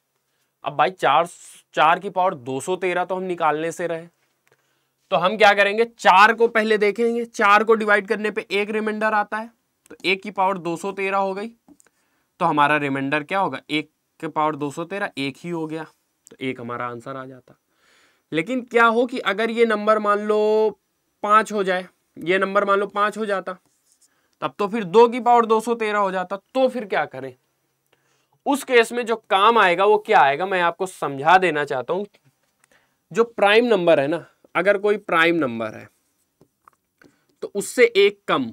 अब भाई चार चार की पावर 213 तो हम निकालने से रहे तो हम क्या करेंगे चार को पहले देखेंगे चार को डिवाइड करने पर एक रिमाइंडर आता है तो एक की पावर तेरह हो गई तो हमारा रिमाइंडर क्या होगा एक के पावर दो तेरह एक ही हो गया तो एक हमारा आंसर आ जाता लेकिन क्या हो कि अगर ये नंबर मान लो पाँच हो जाए ये नंबर मान लो पाँच हो जाता तब तो फिर दो की पावर दो सौ तेरह हो जाता तो फिर क्या करें उस केस में जो काम आएगा वो क्या आएगा मैं आपको समझा देना चाहता हूँ जो प्राइम नंबर है ना अगर कोई प्राइम नंबर है तो उससे एक कम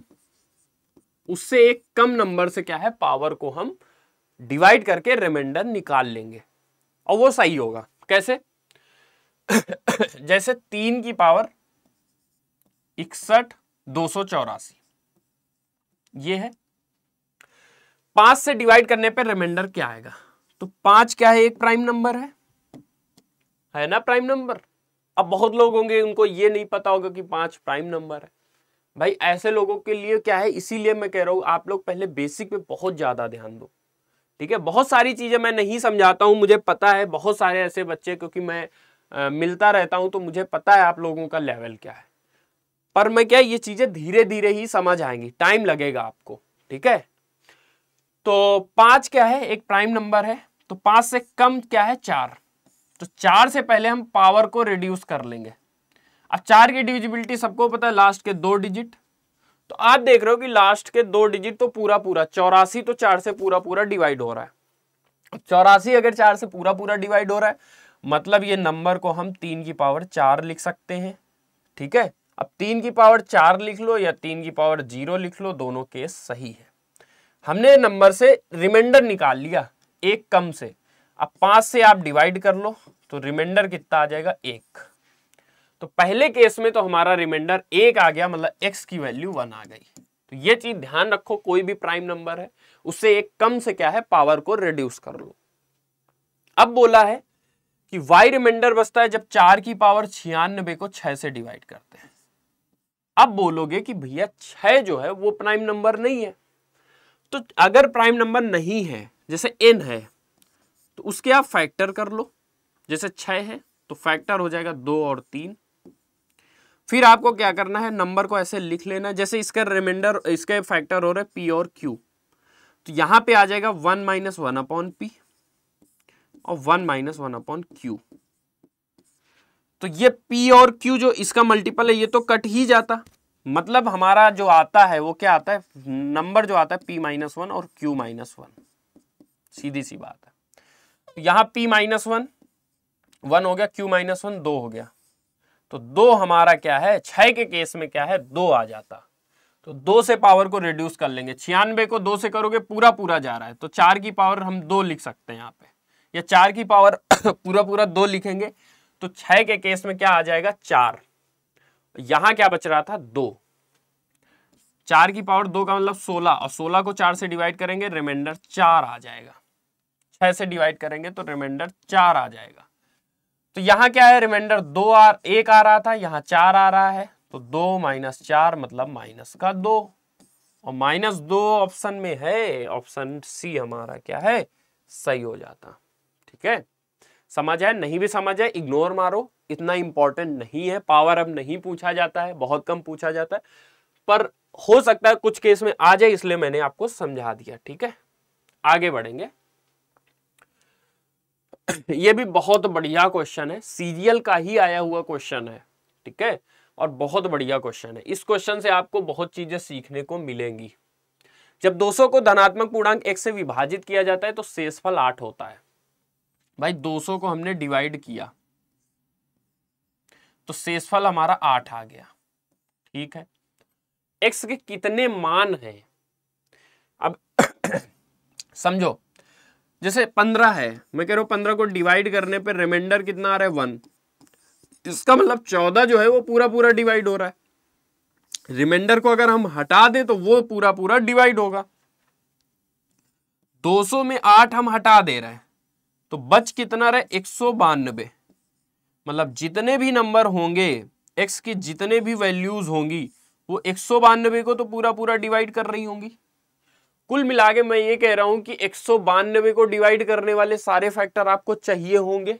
उससे एक कम नंबर से क्या है पावर को हम डिवाइड करके रिमाइंडर निकाल लेंगे और वो सही होगा कैसे [COUGHS] जैसे तीन की पावर इकसठ दो सौ चौरासी ये है पांच से डिवाइड करने पर रिमाइंडर क्या आएगा तो पांच क्या है एक प्राइम नंबर है है ना प्राइम नंबर अब बहुत लोग होंगे उनको ये नहीं पता होगा कि पांच प्राइम नंबर है भाई ऐसे लोगों के लिए क्या है इसीलिए मैं कह रहा हूं आप लोग पहले बेसिक पे बहुत ज्यादा ध्यान दो ठीक है बहुत सारी चीजें मैं नहीं समझाता हूं मुझे पता है बहुत सारे ऐसे बच्चे क्योंकि मैं मिलता रहता हूं तो मुझे पता है आप लोगों का लेवल क्या है पर मैं क्या ये चीज़ें धीरे धीरे ही समझ आएंगी टाइम लगेगा आपको ठीक है तो पांच क्या है एक प्राइम नंबर है तो पांच से कम क्या है चार तो चार से पहले हम पावर को रिड्यूस कर लेंगे अब चार की डिविजिबिलिटी सबको पता है लास्ट के दो डिजिट तो आप देख रहे हो कि लास्ट के दो डिजिट तो पूरा पूरा चौरासी तो चार से पूरा पूरा डिवाइड हो रहा है चौरासी अगर चार से पूरा पूरा डिवाइड हो रहा है मतलब ये नंबर को हम तीन की पावर चार लिख सकते हैं ठीक है अब तीन की पावर चार लिख लो या तीन की पावर जीरो लिख लो दोनों केस सही है हमने नंबर से रिमाइंडर निकाल लिया एक कम से अब पांच से आप डिवाइड कर लो तो रिमाइंडर कितना आ जाएगा एक तो पहले केस में तो हमारा रिमाइंडर एक आ गया मतलब एक्स की वैल्यू वन आ गई तो ये चीज ध्यान रखो कोई भी प्राइम नंबर है उससे एक कम से क्या है पावर को रिड्यूस कर लो अब बोला है कि वाई रिमाइंडर बचता है जब चार की पावर छियानबे को छह से डिवाइड करते हैं अब बोलोगे कि भैया छह जो है वो प्राइम नंबर नहीं है तो अगर प्राइम नंबर नहीं है जैसे एन है तो उसके आप फैक्टर कर लो जैसे छह है तो फैक्टर हो जाएगा दो और तीन फिर आपको क्या करना है नंबर को ऐसे लिख लेना जैसे इसका रिमाइंडर इसके फैक्टर हो रहे पी और क्यू तो यहां पे आ जाएगा one minus one upon p और one minus one upon q तो ये पी और क्यू जो इसका मल्टीपल है ये तो कट ही जाता मतलब हमारा जो आता है वो क्या आता है नंबर जो आता है पी माइनस वन और क्यू माइनस वन सीधी सी बात है तो यहाँ पी माइनस वन वन हो गया क्यू माइनस वन दो हो गया तो दो हमारा क्या है छह के केस में क्या है दो आ जाता तो दो से पावर को रिड्यूस कर लेंगे छियानवे को दो से करोगे पूरा पूरा जा रहा है तो चार की पावर हम दो लिख सकते हैं यहाँ पे या चार की पावर [COUGHS] पूरा पूरा दो लिखेंगे तो छह के केस में क्या आ जाएगा चार यहाँ क्या बच रहा था दो चार की पावर दो का मतलब सोलह और सोलह को चार से डिवाइड करेंगे रिमाइंडर चार आ जाएगा छह से डिवाइड करेंगे तो रिमाइंडर चार आ जाएगा तो यहाँ क्या है रिमाइंडर दो आ एक आ रहा था यहाँ चार आ रहा है तो दो माइनस चार मतलब माइनस का दो और माइनस दो ऑप्शन में है ऑप्शन सी हमारा क्या है सही हो जाता ठीक है समझ है नहीं भी समझ है इग्नोर मारो इतना इंपॉर्टेंट नहीं है पावर अब नहीं पूछा जाता है बहुत कम पूछा जाता है पर हो सकता है कुछ केस में आ जाए इसलिए मैंने आपको समझा दिया ठीक है आगे बढ़ेंगे ये भी बहुत बढ़िया क्वेश्चन है सीरियल का ही आया हुआ क्वेश्चन है ठीक है और बहुत बढ़िया क्वेश्चन है इस क्वेश्चन से आपको बहुत चीजें सीखने को मिलेंगी जब 200 को धनात्मक पूर्णांक एक से विभाजित किया जाता है तो शेषफल आठ होता है भाई 200 को हमने डिवाइड किया तो शेषफल हमारा आठ आ गया ठीक है एक्स के कितने मान हैं अब [COUGHS] समझो जैसे पंद्रह है मैं कह रहा हूं पंद्रह को डिवाइड करने पर रिमाइंडर कितना आ रहा है वन इसका मतलब चौदह जो है वो पूरा पूरा डिवाइड हो रहा है रिमाइंडर को अगर हम हटा दें तो वो पूरा पूरा डिवाइड होगा 200 में आठ हम हटा दे रहे हैं तो बच कितना रहे एक मतलब जितने भी नंबर होंगे x की जितने भी वैल्यूज होंगी वो एक को तो पूरा पूरा डिवाइड कर रही होंगी कुल मिला के मैं ये कह रहा हूं कि एक को डिवाइड करने वाले सारे फैक्टर आपको चाहिए होंगे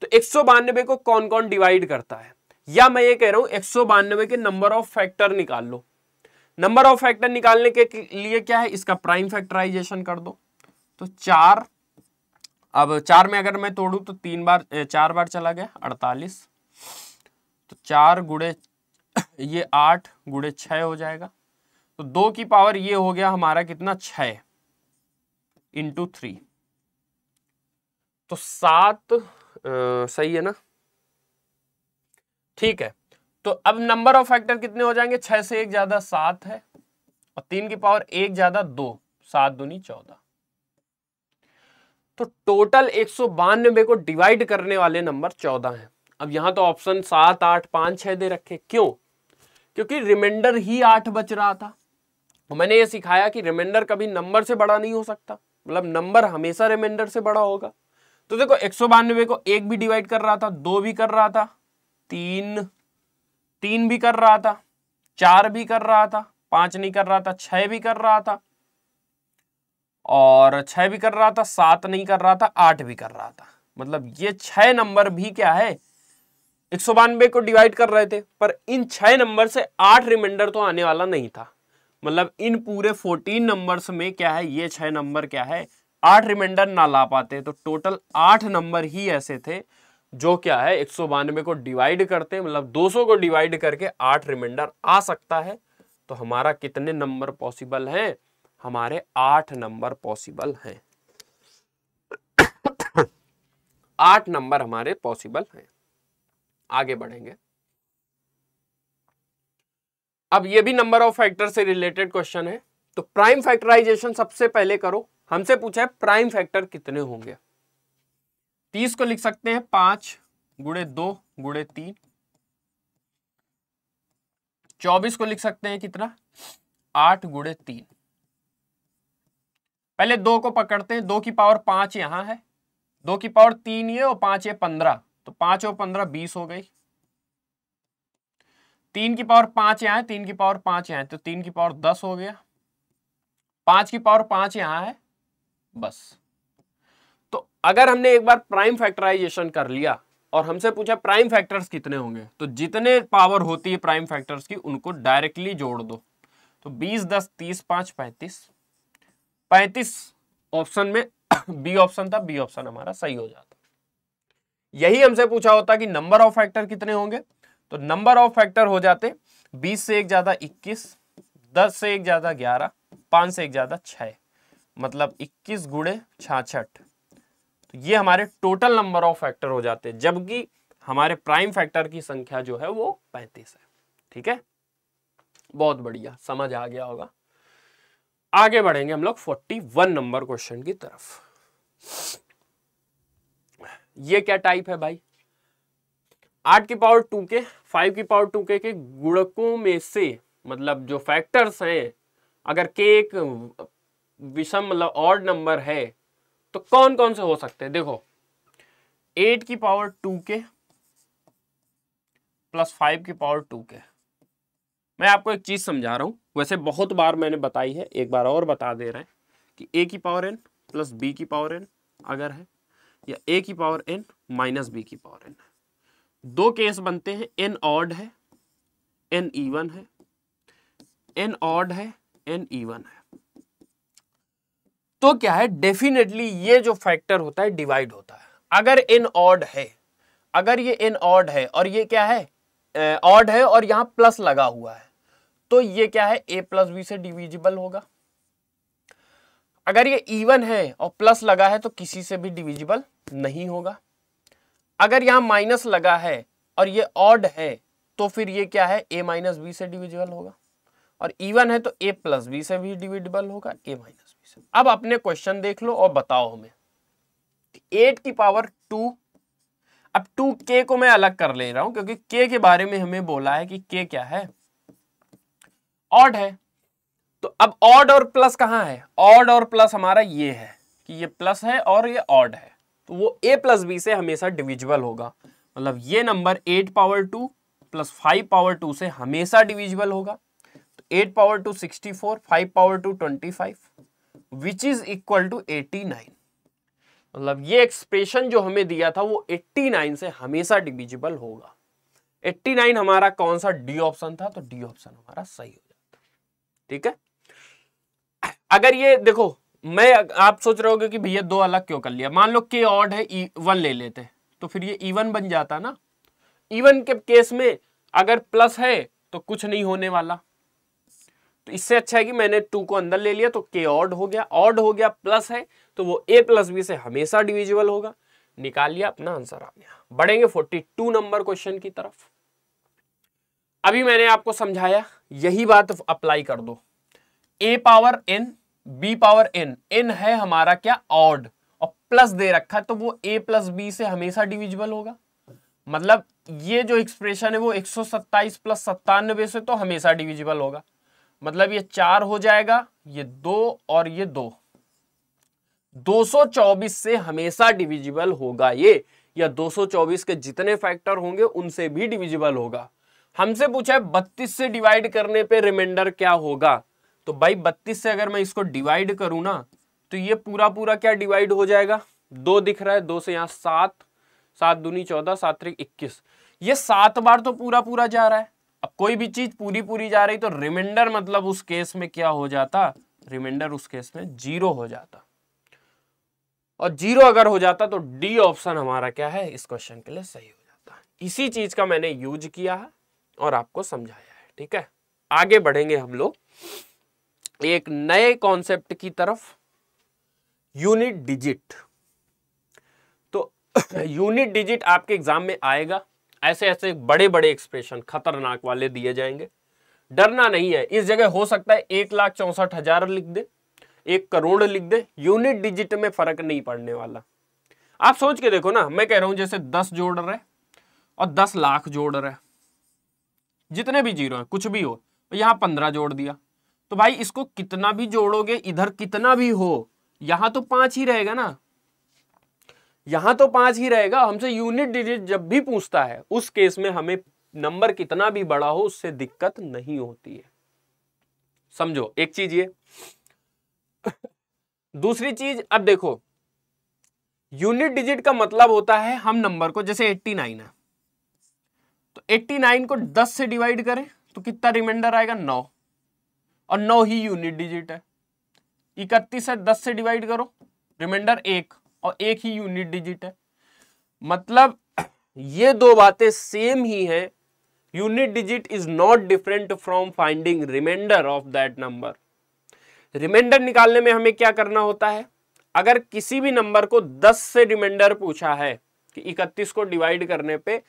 तो एक को कौन कौन डिवाइड करता है या मैं ये कह रहा हूं एक के नंबर ऑफ फैक्टर निकाल लो नंबर ऑफ फैक्टर निकालने के लिए क्या है इसका प्राइम फैक्टराइजेशन कर दो तो चार अब चार में अगर मैं तोड़ू तो तीन बार चार बार चला गया अड़तालीस तो चार गुड़े ये आठ गुड़े छ हो जाएगा तो दो की पावर ये हो गया हमारा कितना छ इंटू थ्री तो सात आ, सही है ना ठीक है तो अब नंबर ऑफ फैक्टर कितने हो जाएंगे छह से एक ज्यादा सात है और तीन की पावर एक ज्यादा दो सात दूनी चौदह तो टोटल एक सौ को डिवाइड करने वाले नंबर चौदह हैं अब यहां तो ऑप्शन सात आठ पांच छह दे रखे क्यों क्योंकि रिमाइंडर ही आठ बच रहा था मैंने ये सिखाया कि रिमाइंडर कभी नंबर से बड़ा नहीं हो सकता मतलब नंबर हमेशा रिमाइंडर से बड़ा होगा तो देखो एक सौ बानवे को एक भी डिवाइड कर रहा था दो भी कर रहा था तीन तीन भी कर रहा था चार भी कर रहा था पांच नहीं कर रहा था छह भी कर रहा था और छह भी कर रहा था सात नहीं कर रहा था आठ भी कर रहा था मतलब ये छह नंबर भी क्या है एक सौ बानवे को डिवाइड कर रहे थे पर इन छह नंबर से आठ रिमाइंडर तो आने वाला नहीं था मतलब इन पूरे फोर्टीन नंबर्स में क्या है ये छह नंबर क्या है आठ रिमाइंडर ना ला पाते तो टोटल आठ नंबर ही ऐसे थे जो क्या है एक सौ बानवे को डिवाइड करते मतलब दो सौ को डिवाइड करके आठ रिमाइंडर आ सकता है तो हमारा कितने नंबर पॉसिबल है हमारे आठ नंबर पॉसिबल हैं आठ नंबर हमारे पॉसिबल हैं आगे बढ़ेंगे अब ये भी नंबर ऑफ फैक्टर से रिलेटेड क्वेश्चन है तो प्राइम फैक्टराइजेशन सबसे पहले करो हमसे पूछा है प्राइम फैक्टर कितने होंगे तीस को लिख सकते हैं पांच गुड़े दो गुड़े तीन चौबीस को लिख सकते हैं कितना आठ गुड़े तीन पहले दो को पकड़ते हैं दो की पावर पांच यहां है दो की पावर तीन ये और पांच ये पंद्रह तो पांच और पंद्रह बीस हो गई तीन की पावर पांच यहां है तीन की पावर पांच यहां है तो तीन की पावर दस हो गया पांच की पावर पांच यहां है बस तो अगर हमने एक बार प्राइम फैक्टराइजेशन कर लिया और हमसे पूछा प्राइम फैक्टर्स कितने होंगे तो जितने पावर होती है प्राइम फैक्टर्स की उनको डायरेक्टली जोड़ दो तो बीस दस तीस पांच पैंतीस पैंतीस ऑप्शन में [COUGHS] बी ऑप्शन था बी ऑप्शन हमारा सही हो जाता यही हमसे पूछा होता कि नंबर ऑफ फैक्टर कितने होंगे तो नंबर ऑफ फैक्टर हो जाते बीस से एक ज्यादा इक्कीस दस से एक ज्यादा ग्यारह पांच से एक ज्यादा छह मतलब इक्कीस गुड़े छाछठ तो ये हमारे टोटल नंबर ऑफ फैक्टर हो जाते जबकि हमारे प्राइम फैक्टर की संख्या जो है वो पैंतीस है ठीक है बहुत बढ़िया समझ आ गया होगा आगे बढ़ेंगे हम लोग 41 नंबर क्वेश्चन की तरफ ये क्या टाइप है भाई आठ की पावर टू के फाइव की पावर टू के, के गुणकों में से मतलब जो फैक्टर्स हैं अगर के एक विषम मतलब ऑड नंबर है तो कौन कौन से हो सकते हैं देखो एट की पावर टू के प्लस फाइव की पावर टू के मैं आपको एक चीज़ समझा रहा हूँ वैसे बहुत बार मैंने बताई है एक बार और बता दे रहे हैं कि ए की पावर एन प्लस बी की पावर एन अगर है या ए की पावर एन माइनस बी की पावर एन दो केस बनते हैं एन ऑड है एन ईवन है एन ऑड है एन ईवन है तो क्या है डेफिनेटली ये जो फैक्टर होता है डिवाइड होता है अगर एन ऑड है अगर ये एन ऑड है और ये क्या है ऑड है और यहां प्लस लगा हुआ है तो ये क्या है ए प्लस बी से डिविजिबल होगा अगर ये इवन है और प्लस लगा है तो किसी से भी डिविजिबल नहीं होगा अगर यहां माइनस लगा है और ये ऑड है तो फिर ये क्या है ए माइनस बी से डिविजिबल होगा और इवन है तो ए प्लस बी से भी डिविजिबल होगा ए माइनस बी से अब अपने क्वेश्चन देख लो और बताओ हमें एट की पावर टू अब टू के को मैं अलग कर ले रहा हूं क्योंकि के के बारे में हमें बोला है कि के क्या है ऑड है तो अब ऑड और प्लस कहां है ऑड और प्लस हमारा ये है कि ये प्लस है और ये ऑड है तो वो ए प्लस बी से हमेशा डिविजिबल होगा मतलब ये number eight power two plus five power two से हमेशा डिविजिबल होगा तो eight power two sixty four five power two twenty five which is equal to eighty nine मतलब ये एक्सप्रेशन जो हमें दिया था वो 89 से हमेशा डिविजिबल होगा 89 हमारा कौन सा डी ऑप्शन था तो डी ऑप्शन हमारा सही हो जाता ठीक है अगर ये देखो मैं आप सोच रहे होगे कि भैया दो अलग क्यों कर लिया मान लो के ऑड है वन e ले लेते तो फिर ये इवन e बन जाता ना इवन e के केस में अगर प्लस है तो कुछ नहीं होने वाला तो इससे अच्छा है कि मैंने टू को अंदर ले लिया तो के ऑड हो गया ऑड हो गया प्लस है तो वो ए प्लस बी से हमेशा डिविजिबल होगा निकाल लिया अपना आंसर आ गया बढ़ेंगे 42 नंबर क्वेश्चन की तरफ अभी मैंने आपको समझाया यही बात अप्लाई कर दो a power n b power n n है हमारा क्या ऑड और प्लस दे रखा तो वो ए प्लस बी से हमेशा डिविजिबल होगा मतलब ये जो एक्सप्रेशन है वो 127 प्लस सत्तानबे से तो हमेशा डिविजिबल होगा मतलब ये चार हो जाएगा ये दो और ये दो 224 से हमेशा डिविजिबल होगा ये या 224 के जितने फैक्टर होंगे उनसे भी डिविजिबल होगा हमसे पूछा है बत्तीस से डिवाइड करने पे रिमाइंडर क्या होगा तो भाई बत्तीस से अगर मैं इसको डिवाइड करूं ना तो ये पूरा पूरा क्या डिवाइड हो जाएगा दो दिख रहा है दो से यहाँ सात सात दूनी चौदह सात त्रिक इक्कीस ये सात बार तो पूरा पूरा जा रहा है अब कोई भी चीज पूरी पूरी जा रही तो रिमाइंडर मतलब उस केस में क्या हो जाता रिमाइंडर उस केस में जीरो हो जाता और जीरो अगर हो जाता तो डी ऑप्शन हमारा क्या है इस क्वेश्चन के लिए सही हो जाता है इसी चीज का मैंने यूज किया है और आपको समझाया है ठीक है आगे बढ़ेंगे हम लोग एक नए कॉन्सेप्ट की तरफ यूनिट डिजिट तो यूनिट [CLEARS THROAT] डिजिट आपके एग्जाम में आएगा ऐसे ऐसे बड़े बड़े एक्सप्रेशन खतरनाक वाले दिए जाएंगे डरना नहीं है इस जगह हो सकता है एक लाख चौसठ हजार लिख दे एक करोड़ लिख दे यूनिट डिजिट में फर्क नहीं पड़ने वाला आप सोच के देखो ना मैं कह रहा हूं जैसे दस जोड़ रहे और दस लाख जोड़ रहे जितने भी जीरो हैं कुछ भी हो तो यहां पंद्रह जोड़ दिया तो भाई इसको कितना भी जोड़ोगे इधर कितना भी हो यहां तो पांच ही रहेगा ना यहां तो पांच ही रहेगा हमसे यूनिट डिजिट जब भी पूछता है उस केस में हमें नंबर कितना भी बड़ा हो उससे दिक्कत नहीं होती है समझो एक चीज ये दूसरी चीज अब देखो यूनिट डिजिट का मतलब होता है हम नंबर को जैसे 89 है तो 89 को 10 से डिवाइड करें तो कितना रिमाइंडर आएगा 9 और 9 ही यूनिट डिजिट है इकतीस है 10 से डिवाइड करो रिमाइंडर एक और एक ही यूनिट डिजिट है मतलब [CLEARS THROAT] ये दो बातें सेम ही हैं unit digit is not different from finding remainder of that number remainder निकालने में हमें क्या करना होता है अगर किसी भी नंबर को 10 से रिमाइंडर पूछा है कि 31 को डिवाइड करने पे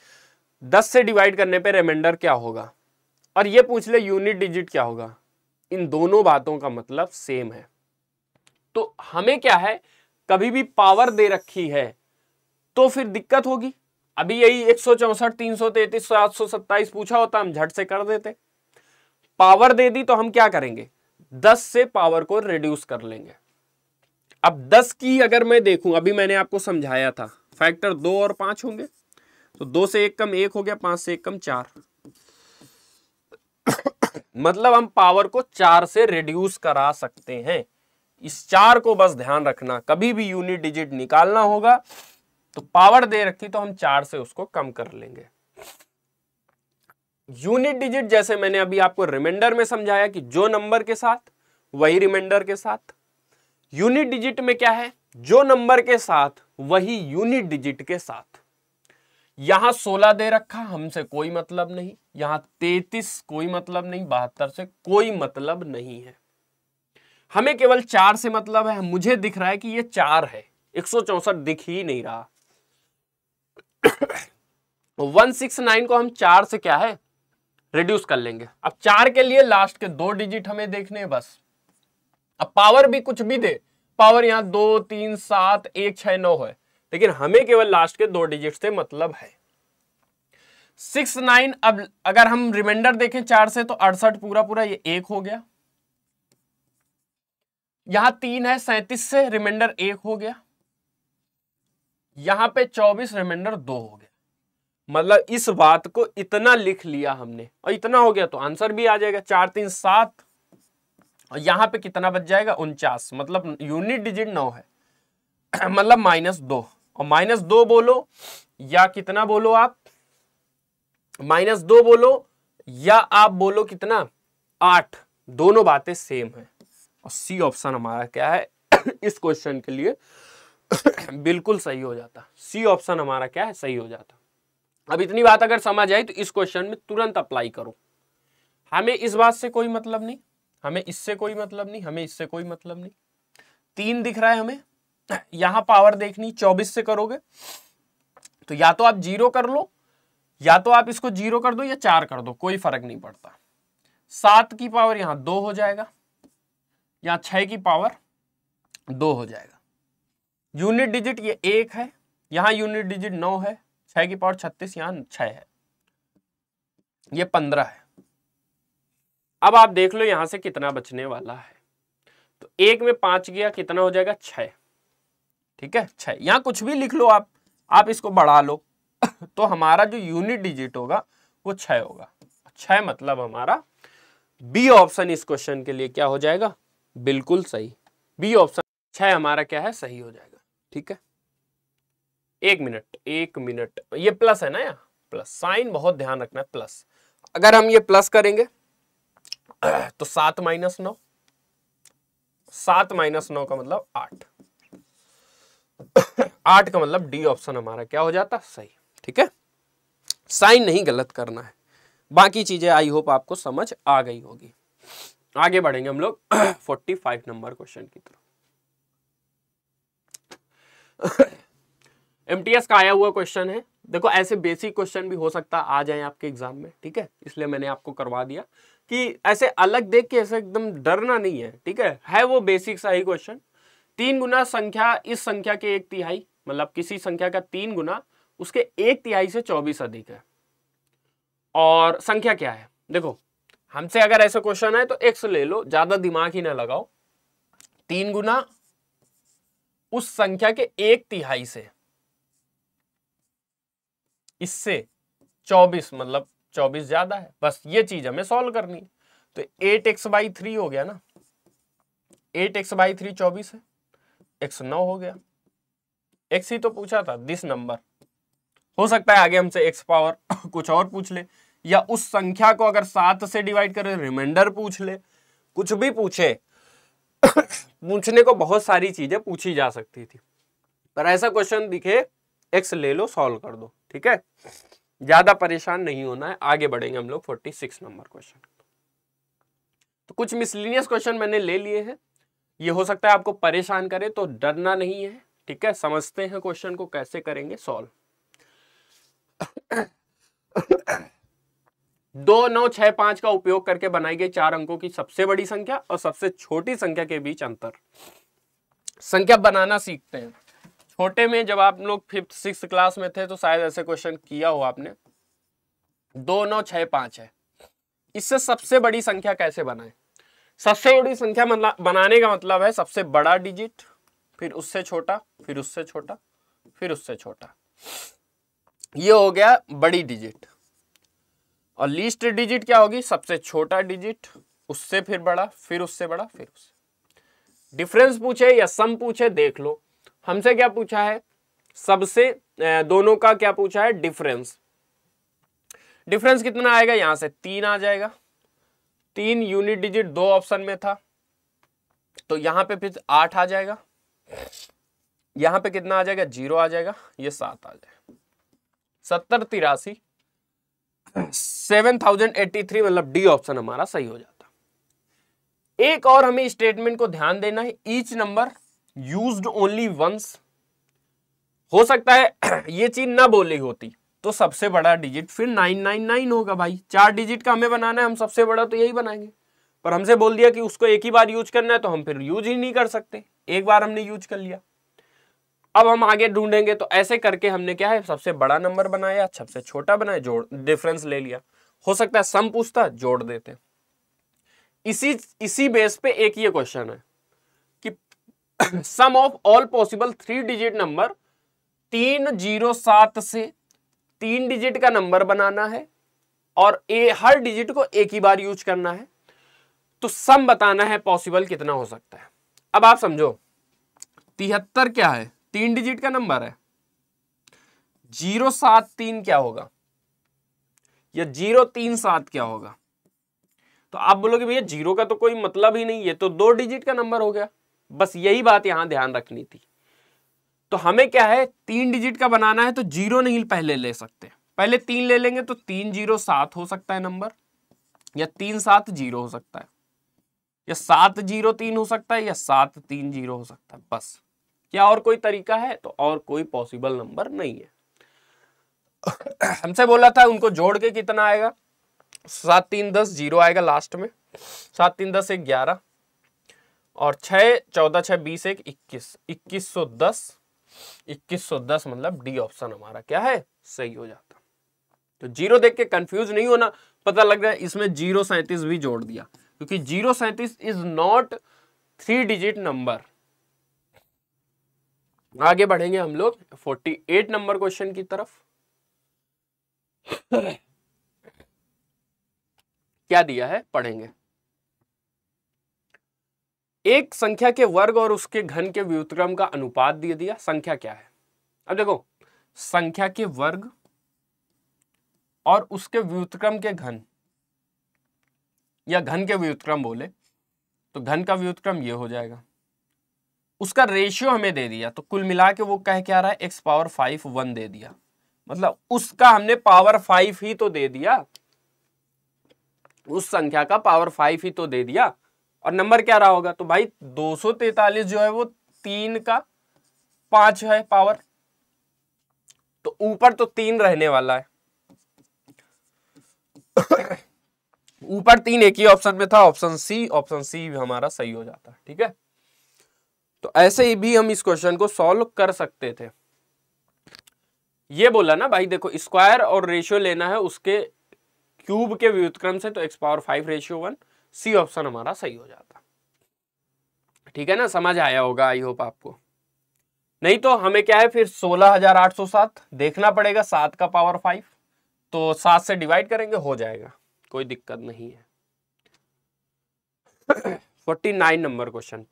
10 से डिवाइड करने पे रिमाइंडर क्या होगा और ये पूछ ले यूनिट डिजिट क्या होगा इन दोनों बातों का मतलब सेम है तो हमें क्या है कभी भी पावर दे रखी है तो फिर दिक्कत होगी अभी यही एक सौ चौसठ तीन सौ तैतीस सात सौ सत्ताईस पूछा होता हम झट से कर देते पावर दे दी तो हम क्या करेंगे दस से पावर को रिड्यूस कर लेंगे अब दस की अगर मैं देखूं अभी मैंने आपको समझाया था फैक्टर दो और पांच होंगे तो दो से एक कम एक हो गया पांच से एक कम चार मतलब हम पावर को चार से रिड्यूस करा सकते हैं इस चार को बस ध्यान रखना कभी भी यूनिट डिजिट निकालना होगा तो पावर दे रखी तो हम चार से उसको कम कर लेंगे यूनिट डिजिट जैसे मैंने अभी आपको रिमाइंडर में समझाया कि जो नंबर के साथ वही रिमाइंडर के साथ यूनिट डिजिट में क्या है जो नंबर के साथ वही यूनिट डिजिट के साथ यहां 16 दे रखा हमसे कोई मतलब नहीं यहां 33 कोई मतलब नहीं बहत्तर से कोई मतलब नहीं है हमें केवल चार से मतलब है मुझे दिख रहा है कि ये चार है एक दिख ही नहीं रहा 169 [COUGHS] को हम चार से क्या है रिड्यूस कर लेंगे अब चार के लिए लास्ट के दो डिजिट हमें देखने हैं बस अब पावर भी कुछ भी दे पावर यहां दो तीन सात एक छह नौ है लेकिन हमें केवल लास्ट के दो डिजिट से मतलब है सिक्स नाइन अब अगर हम रिमाइंडर देखें चार से तो अड़सठ पूरा पूरा ये एक हो गया यहां तीन है सैतीस से रिमाइंडर एक हो गया यहां पे चौबीस रिमाइंडर दो हो गया मतलब इस बात को इतना लिख लिया हमने और इतना हो गया तो आंसर भी आ जाएगा चार तीन सात और यहां पे कितना बच जाएगा उनचास मतलब यूनिट डिजिट नौ है [CLEARS THROAT] मतलब माइनस दो और माइनस दो बोलो या कितना बोलो आप माइनस दो बोलो या आप बोलो कितना आठ दोनों बातें सेम है और सी ऑप्शन हमारा क्या है [CLEARS THROAT] इस क्वेश्चन के लिए [CLEARS THROAT] बिल्कुल सही हो जाता सी ऑप्शन हमारा क्या है सही हो जाता अब इतनी बात अगर समझ आई तो इस क्वेश्चन में तुरंत अप्लाई करो हमें इस बात से कोई मतलब नहीं हमें इससे कोई मतलब नहीं हमें इससे कोई मतलब नहीं तीन दिख रहा है हमें यहां पावर देखनी चौबीस से करोगे तो या तो आप जीरो कर लो या तो आप इसको जीरो कर दो या चार कर दो कोई फर्क नहीं पड़ता सात की पावर यहां दो हो जाएगा या छह की पावर दो हो जाएगा यूनिट डिजिट ये एक है यहां यूनिट डिजिट नौ है छह की पावर छत्तीस यहां छह है ये पंद्रह है अब आप देख लो यहां से कितना बचने वाला है तो एक में पांच गया कितना हो जाएगा छः ठीक है छः यहां कुछ भी लिख लो आप आप इसको बढ़ा लो [COUGHS] तो हमारा जो यूनिट डिजिट होगा वो छ होगा छ मतलब हमारा बी ऑप्शन इस क्वेश्चन के लिए क्या हो जाएगा बिल्कुल सही बी ऑप्शन छह हमारा क्या है सही हो जाएगा ठीक है एक मिनट एक मिनट ये प्लस है ना यार प्लस साइन बहुत ध्यान रखना है प्लस अगर हम ये प्लस करेंगे तो सात माइनस नौ सात माइनस नौ का मतलब आठ आठ का मतलब डी ऑप्शन हमारा क्या हो जाता सही ठीक है साइन नहीं गलत करना है बाकी चीजें आई होप आपको समझ आ गई होगी आगे बढ़ेंगे हम लोग फोर्टी फाइव नंबर क्वेश्चन की तरफ एमटीएस का आया हुआ क्वेश्चन है देखो ऐसे बेसिक क्वेश्चन भी हो सकता आ जाए आपके एग्जाम में ठीक है इसलिए मैंने आपको करवा दिया कि ऐसे अलग देख के ऐसे एकदम डरना नहीं है ठीक है है वो बेसिक सा ही क्वेश्चन तीन गुना संख्या इस संख्या के एक तिहाई मतलब किसी संख्या का तीन गुना उसके एक तिहाई से चौबीस अधिक है और संख्या क्या है देखो हमसे अगर ऐसे क्वेश्चन है तो एक्स ले लो ज्यादा दिमाग ही ना लगाओ तीन गुना उस संख्या के एक तिहाई से इससे चौबीस मतलब चौबीस ज्यादा है बस ये चीज हमें सॉल्व करनी है तो एट एक्स बाई थ्री हो गया ना एट एक्स बाई थ्री चौबीस है एक्स नौ हो गया एक्स ही तो पूछा था दिस नंबर हो सकता है आगे हमसे एक्स पावर [LAUGHS] कुछ और पूछ ले या उस संख्या को अगर सात से डिवाइड करे रिमाइंडर पूछ ले कुछ भी पूछे [COUGHS] पूछने को बहुत सारी चीजें पूछी जा सकती थी पर ऐसा क्वेश्चन दिखे एक्स ले लो सॉल्व कर दो ठीक है ज्यादा परेशान नहीं होना है आगे बढ़ेंगे हम लोग फोर्टी सिक्स नंबर क्वेश्चन तो कुछ मिसलिनियस क्वेश्चन मैंने ले लिए हैं ये हो सकता है आपको परेशान करे तो डरना नहीं है ठीक है समझते हैं क्वेश्चन को कैसे करेंगे सॉल्व [COUGHS] दो नौ छह पांच का उपयोग करके बनाई गई चार अंकों की सबसे बड़ी संख्या और सबसे छोटी संख्या के बीच अंतर संख्या बनाना सीखते हैं छोटे में जब आप लोग फिफ्थ सिक्स क्लास में थे तो शायद ऐसे क्वेश्चन किया हो आपने दो नौ छः पांच है इससे सबसे बड़ी संख्या कैसे बनाए सबसे बड़ी संख्या मतलब बनाने का मतलब है सबसे बड़ा डिजिट फिर उससे छोटा फिर उससे छोटा फिर उससे छोटा ये हो गया बड़ी डिजिट और लीस्ट डिजिट क्या होगी सबसे छोटा डिजिट उससे फिर बड़ा फिर उससे बड़ा फिर उससे डिफरेंस पूछे या सम पूछे देख लो हमसे क्या पूछा है सबसे दोनों का क्या पूछा है डिफरेंस डिफरेंस कितना आएगा यहां से तीन आ जाएगा तीन यूनिट डिजिट दो ऑप्शन में था तो यहां पे फिर आठ आ जाएगा यहां पे कितना आ जाएगा जीरो आ जाएगा ये सात आ जाएगा सत्तर तिरासी सेवन थाउजेंड एट्टी थ्री मतलब डी ऑप्शन हमारा सही हो जाता एक और हमें स्टेटमेंट को ध्यान देना है each number used only once हो सकता है [CLEARS THROAT] ये चीज ना बोली होती तो सबसे बड़ा डिजिट फिर नाइन नाइन नाइन होगा भाई चार डिजिट का हमें बनाना है हम सबसे बड़ा तो यही बनाएंगे पर हमसे बोल दिया कि उसको एक ही बार यूज करना है तो हम फिर यूज ही नहीं कर सकते एक बार हमने यूज कर लिया अब हम आगे ढूंढेंगे तो ऐसे करके हमने क्या है सबसे बड़ा नंबर बनाया सबसे छोटा बनाया जोड़ डिफरेंस ले लिया हो सकता है सम पूछता जोड़ देते इसी इसी बेस पे एक ये क्वेश्चन है sum of all possible three digit number तीन जीरो सात से तीन डिजिट का नंबर बनाना है और ए हर डिजिट को एक ही बार यूज करना है तो सम बताना है पॉसिबल कितना हो सकता है अब आप समझो तिहत्तर क्या है तीन डिजिट का नंबर है जीरो सात तीन क्या होगा या जीरो तीन सात क्या होगा तो आप बोलोगे भैया जीरो का तो कोई मतलब ही नहीं है तो दो डिजिट का नंबर हो गया बस यही बात यहां ध्यान रखनी थी तो हमें क्या है तीन डिजिट का बनाना है तो जीरो नहीं पहले ले सकते पहले तीन ले लेंगे तो तीन जीरो सात हो सकता है नंबर या तीन सात जीरो हो सकता है या सात जीरो तीन हो सकता है या सात तीन जीरो हो सकता है बस क्या और कोई तरीका है तो और कोई पॉसिबल नंबर नहीं है हमसे बोला था उनको जोड़ के कितना आएगा सात तीन दस जीरो आएगा लास्ट में सात तीन दस एक ग्यारह और छ चौदह छह बीस एक इक्कीस इक्कीस सौ दस इक्कीस सौ दस मतलब डी ऑप्शन हमारा क्या है सही हो जाता तो जीरो देख के कंफ्यूज नहीं होना पता लग रहा है इसमें जीरो सैंतीस भी जोड़ दिया क्योंकि जीरो सैंतीस is not three digit number आगे बढ़ेंगे हम लोग फोर्टी एट नंबर क्वेश्चन की तरफ क्या दिया है पढ़ेंगे एक संख्या के वर्ग और उसके घन के व्युतक्रम का अनुपात दे दिया संख्या क्या है अब देखो संख्या के वर्ग और उसके व्युतक्रम के घन या घन के व्युतक्रम बोले तो घन का व्युतक्रम ये हो जाएगा उसका रेशियो हमें दे दिया तो कुल मिला के वो कह क्या रहा है एक्स पावर फाइव वन दे दिया मतलब उसका हमने पावर फाइव ही तो दे दिया उस संख्या का पावर फाइव ही तो दे दिया और नंबर क्या रहा होगा तो भाई दो जो है वो तीन का पांच है पावर तो ऊपर तो तीन रहने वाला है ऊपर तीन एक ही ऑप्शन में था ऑप्शन सी ऑप्शन सी हमारा सही हो जाता है ठीक है तो ऐसे ही भी हम इस क्वेश्चन को सॉल्व कर सकते थे ये बोला ना भाई देखो स्क्वायर और रेशियो लेना है उसके क्यूब के व्युतक्रम से तो x power five ratio one c option हमारा सही हो जाता ठीक है ना समझ आया होगा आई होप आपको नहीं तो हमें क्या है फिर 16,807 देखना पड़ेगा सात का पावर फाइव तो सात से डिवाइड करेंगे हो जाएगा कोई दिक्कत नहीं है 49 नंबर क्वेश्चन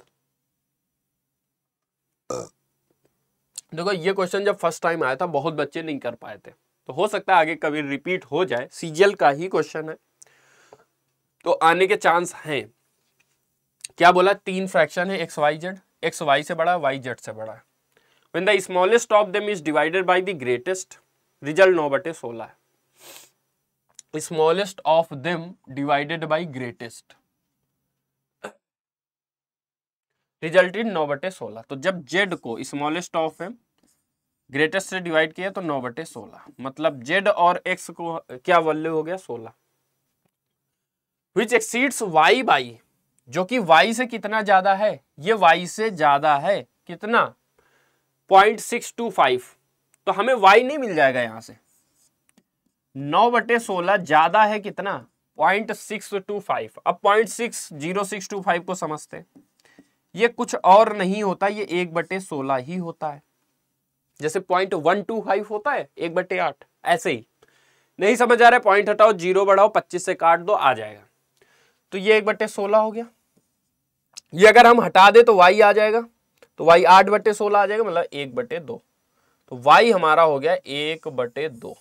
देखो ये क्वेश्चन जब फर्स्ट टाइम आया था बहुत बच्चे नहीं कर पाए थे तो हो सकता है आगे कभी रिपीट हो जाए सीजीएल का ही क्वेश्चन है तो आने के चांस हैं क्या बोला तीन फ्रैक्शन है X Y Z X Y से बड़ा वाई जेड से बड़ा when the smallest of them is divided by the greatest result नौ बटे सोलह smallest of them divided by greatest result in नौ बटे सोलह तो जब जेड को स्मॉलेस्ट ऑफ एम ग्रेटेस्ट से डिवाइड किया तो नौ बटे सोलह मतलब जेड और एक्स को क्या वैल्यू हो गया सोलह विच एक्सीड्स वाई बाई जो कि वाई से कितना ज्यादा है ये वाई से ज्यादा है कितना पॉइंट सिक्स टू फाइव तो हमें वाई नहीं मिल जाएगा यहां से नौ बटे सोलह ज्यादा है कितना पॉइंट सिक्स टू फाइव अब point six zero six two five को समझते हैं ये कुछ और नहीं होता ये एक बटे सोलह ही होता है जैसे पॉइंट वन टू फाइव होता है एक बटे आठ ऐसे ही नहीं समझ आ रहा है पॉइंट हटाओ जीरो बढ़ाओ पच्चीस से काट दो आ जाएगा तो ये एक बट्टे सोलह हो गया ये अगर हम हटा दे तो वाई आ जाएगा तो वाई आठ बट्टे सोलह आ जाएगा मतलब एक बटे दो तो वाई हमारा हो गया एक बटे दो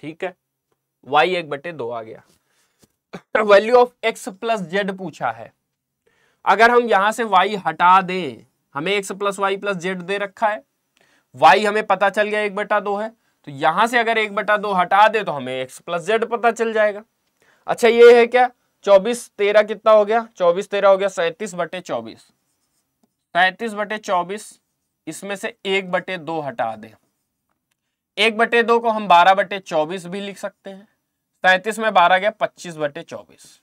ठीक है वाई एक बटे दो आ गया [COUGHS] value of X plus Z पूछा है अगर हम यहां से वाई हटा दे हमें X plus Y plus Z दे रखा है वाई हमें पता चल गया एक बटा दो है तो यहां से अगर एक बटा दो हटा दे तो हमें एक्स प्लस जेड पता चल जाएगा अच्छा ये है क्या चौबीस तेरह कितना हो गया चौबीस तेरह हो गया सैतीस बटे चौबीस सैतीस बटे चौबीस इसमें से एक बटे दो हटा दे एक बटे दो को हम बारह बटे चौबीस भी लिख सकते हैं सैतीस में बारह गया पच्चीस बटे चौबीस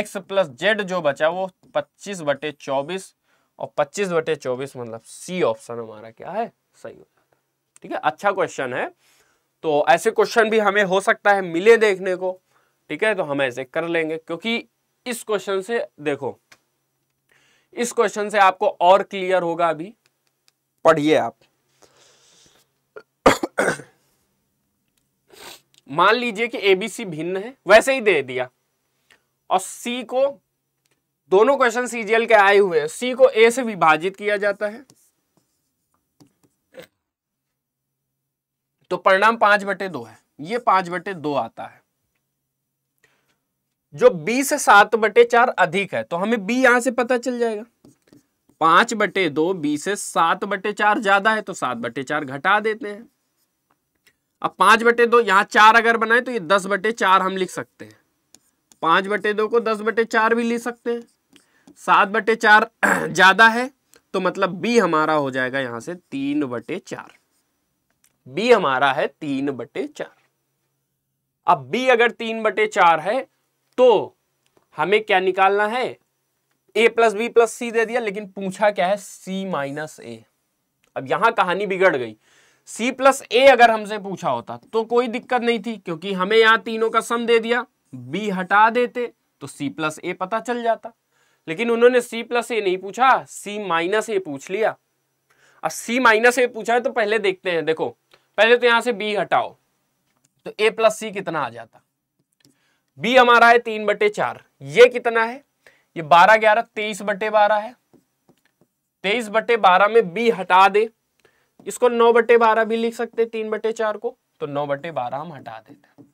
एक्स प्लस जेड जो बचा वो पच्चीस बटे चौबीस और पच्चीस बटे चौबीस मतलब सी ऑप्शन हमारा क्या है सही हो जाता है ठीक है अच्छा क्वेश्चन है तो ऐसे क्वेश्चन भी हमें हो सकता है मिले देखने को ठीक है तो हम ऐसे कर लेंगे क्योंकि इस क्वेश्चन से देखो इस क्वेश्चन से आपको और क्लियर होगा अभी पढ़िए आप [COUGHS] मान लीजिए कि एबीसी भिन्न है वैसे ही दे दिया और सी को दोनों क्वेश्चन सीजीएल के आए हुए हैं सी को ए से विभाजित किया जाता है तो परिणाम पांच बटे दो है ये पांच बटे दो आता है जो बी से सात बटे चार अधिक है तो हमें बी यहां से पता चल जाएगा पांच बटे दो बी से सात बटे चार ज्यादा है तो सात बटे चार घटा देते हैं अब पांच बटे दो यहां चार अगर बनाए तो ये दस बटे चार हम लिख सकते हैं पांच बटे दो को दस बटे चार भी लिख सकते हैं सात बटे चार [CLEARS THROAT] ज्यादा है तो मतलब बी हमारा हो जाएगा यहां से तीन बटे चार बी हमारा है तीन बटे चार अब बी अगर तीन बटे चार है तो हमें क्या निकालना है ए प्लस बी प्लस सी दे दिया लेकिन पूछा क्या है सी माइनस ए अब यहां कहानी बिगड़ गई सी प्लस ए अगर हमसे पूछा होता तो कोई दिक्कत नहीं थी क्योंकि हमें यहां तीनों का सम दे दिया बी हटा देते तो सी प्लस ए पता चल जाता लेकिन उन्होंने सी प्लस ए नहीं पूछा सी माइनस ए पूछ लिया अब सी माइनस ए पूछा है तो पहले देखते हैं देखो पहले तो यहां से बी हटाओ तो ए प्लस सी कितना आ जाता बी हमारा है तीन बटे चार ये कितना है ये बारह ग्यारह तेईस बटे बारह है तेईस बटे बारह में बी हटा दे इसको नौ बटे बारह भी लिख सकते तीन बटे चार को तो नौ बटे बारह हम हटा देते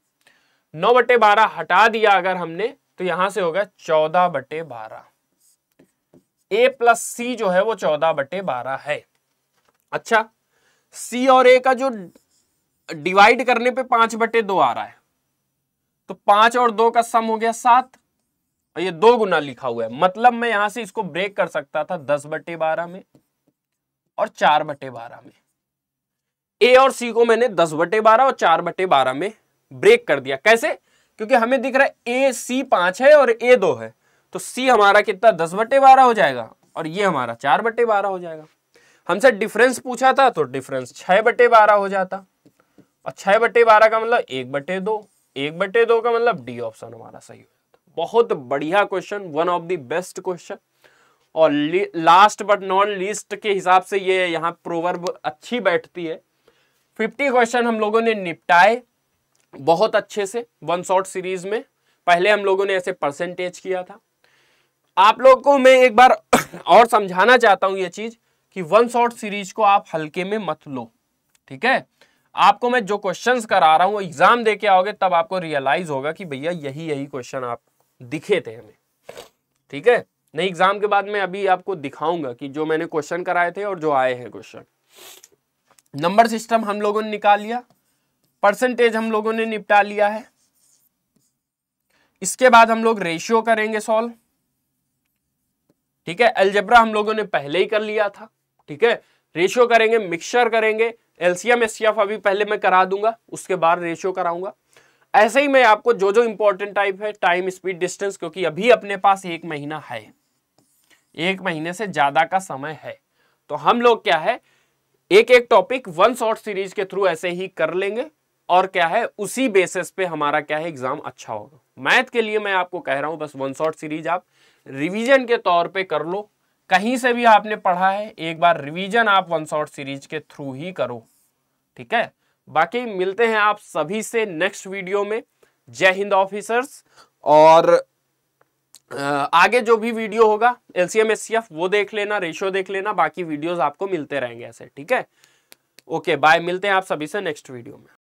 नौ बटे बारह हटा दिया अगर हमने तो यहां से होगा चौदह बटे बारह ए प्लस सी जो है वो चौदह बटे बारह है अच्छा सी और ए का जो डिवाइड करने पे पांच बटे दो आ रहा है तो पांच और दो का सम हो गया सात और ये दो गुना लिखा हुआ है मतलब मैं यहां से इसको ब्रेक कर सकता था दस बटे बारह में और चार बटे बारह में ए और सी को मैंने दस बटे बारह और चार बटे बारह में ब्रेक कर दिया कैसे क्योंकि हमें दिख रहा है ए सी पांच है और ए दो है तो सी हमारा कितना दस बटे बारह हो जाएगा और ये हमारा चार बटे बारह हो जाएगा हमसे डिफरेंस पूछा था तो डिफरेंस छह बटे बारह हो जाता और छह बटे बारह का मतलब एक बटे दो एक बटे दो का मतलब डी ऑप्शन हमारा सही हो जाता बहुत बढ़िया question one of the best question और लास्ट बट नॉट लीस्ट के हिसाब से ये यहाँ प्रोवर्ब अच्छी बैठती है फिफ्टी क्वेश्चन हम लोगों ने निपटाए बहुत अच्छे से वन शॉर्ट सीरीज में पहले हम लोगों ने ऐसे परसेंटेज किया था आप लोगों को मैं एक बार [COUGHS] और समझाना चाहता हूं ये चीज़ कि वन शॉर्ट सीरीज को आप हल्के में मत लो ठीक है आपको मैं जो क्वेश्चंस करा रहा हूँ एग्जाम देके आओगे तब आपको रियलाइज होगा कि भैया यही यही क्वेश्चन आप दिखे थे हमें ठीक है नहीं एग्जाम के बाद मैं अभी आपको दिखाऊंगा कि जो मैंने क्वेश्चन कराए थे और जो आए हैं क्वेश्चन नंबर सिस्टम हम लोगों ने निकाल लिया परसेंटेज हम लोगों ने निपटा लिया है इसके बाद हम लोग रेशियो करेंगे सॉल्व ठीक है एल्जेब्रा हम लोगों ने पहले ही कर लिया था ठीक है रेशियो करेंगे मिक्सचर करेंगे एलसीएम एससीएफ अभी पहले मैं करा दूंगा उसके बाद रेशियो कराऊंगा ऐसे ही मैं आपको जो जो इंपॉर्टेंट टाइप है टाइम स्पीड डिस्टेंस क्योंकि अभी अपने पास एक महीना है एक महीने से ज्यादा का समय है तो हम लोग क्या है एक एक टॉपिक वन शॉर्ट सीरीज के थ्रू ऐसे ही कर लेंगे और क्या है उसी बेसिस पे हमारा क्या है एग्जाम अच्छा होगा मैथ के लिए मैं आपको कह रहा हूं बस वन शॉर्ट सीरीज आप रिवीजन के तौर पे कर लो कहीं से भी आपने पढ़ा है एक बार रिवीजन आप वन शॉट सीरीज के थ्रू ही करो ठीक है बाकी मिलते हैं आप सभी से नेक्स्ट वीडियो में जय हिंद ऑफिसर्स और आगे जो भी वीडियो होगा एलसीएम एस वो देख लेना रेशियो देख लेना बाकी वीडियोस आपको मिलते रहेंगे ऐसे ठीक है ओके बाय मिलते हैं आप सभी से नेक्स्ट वीडियो में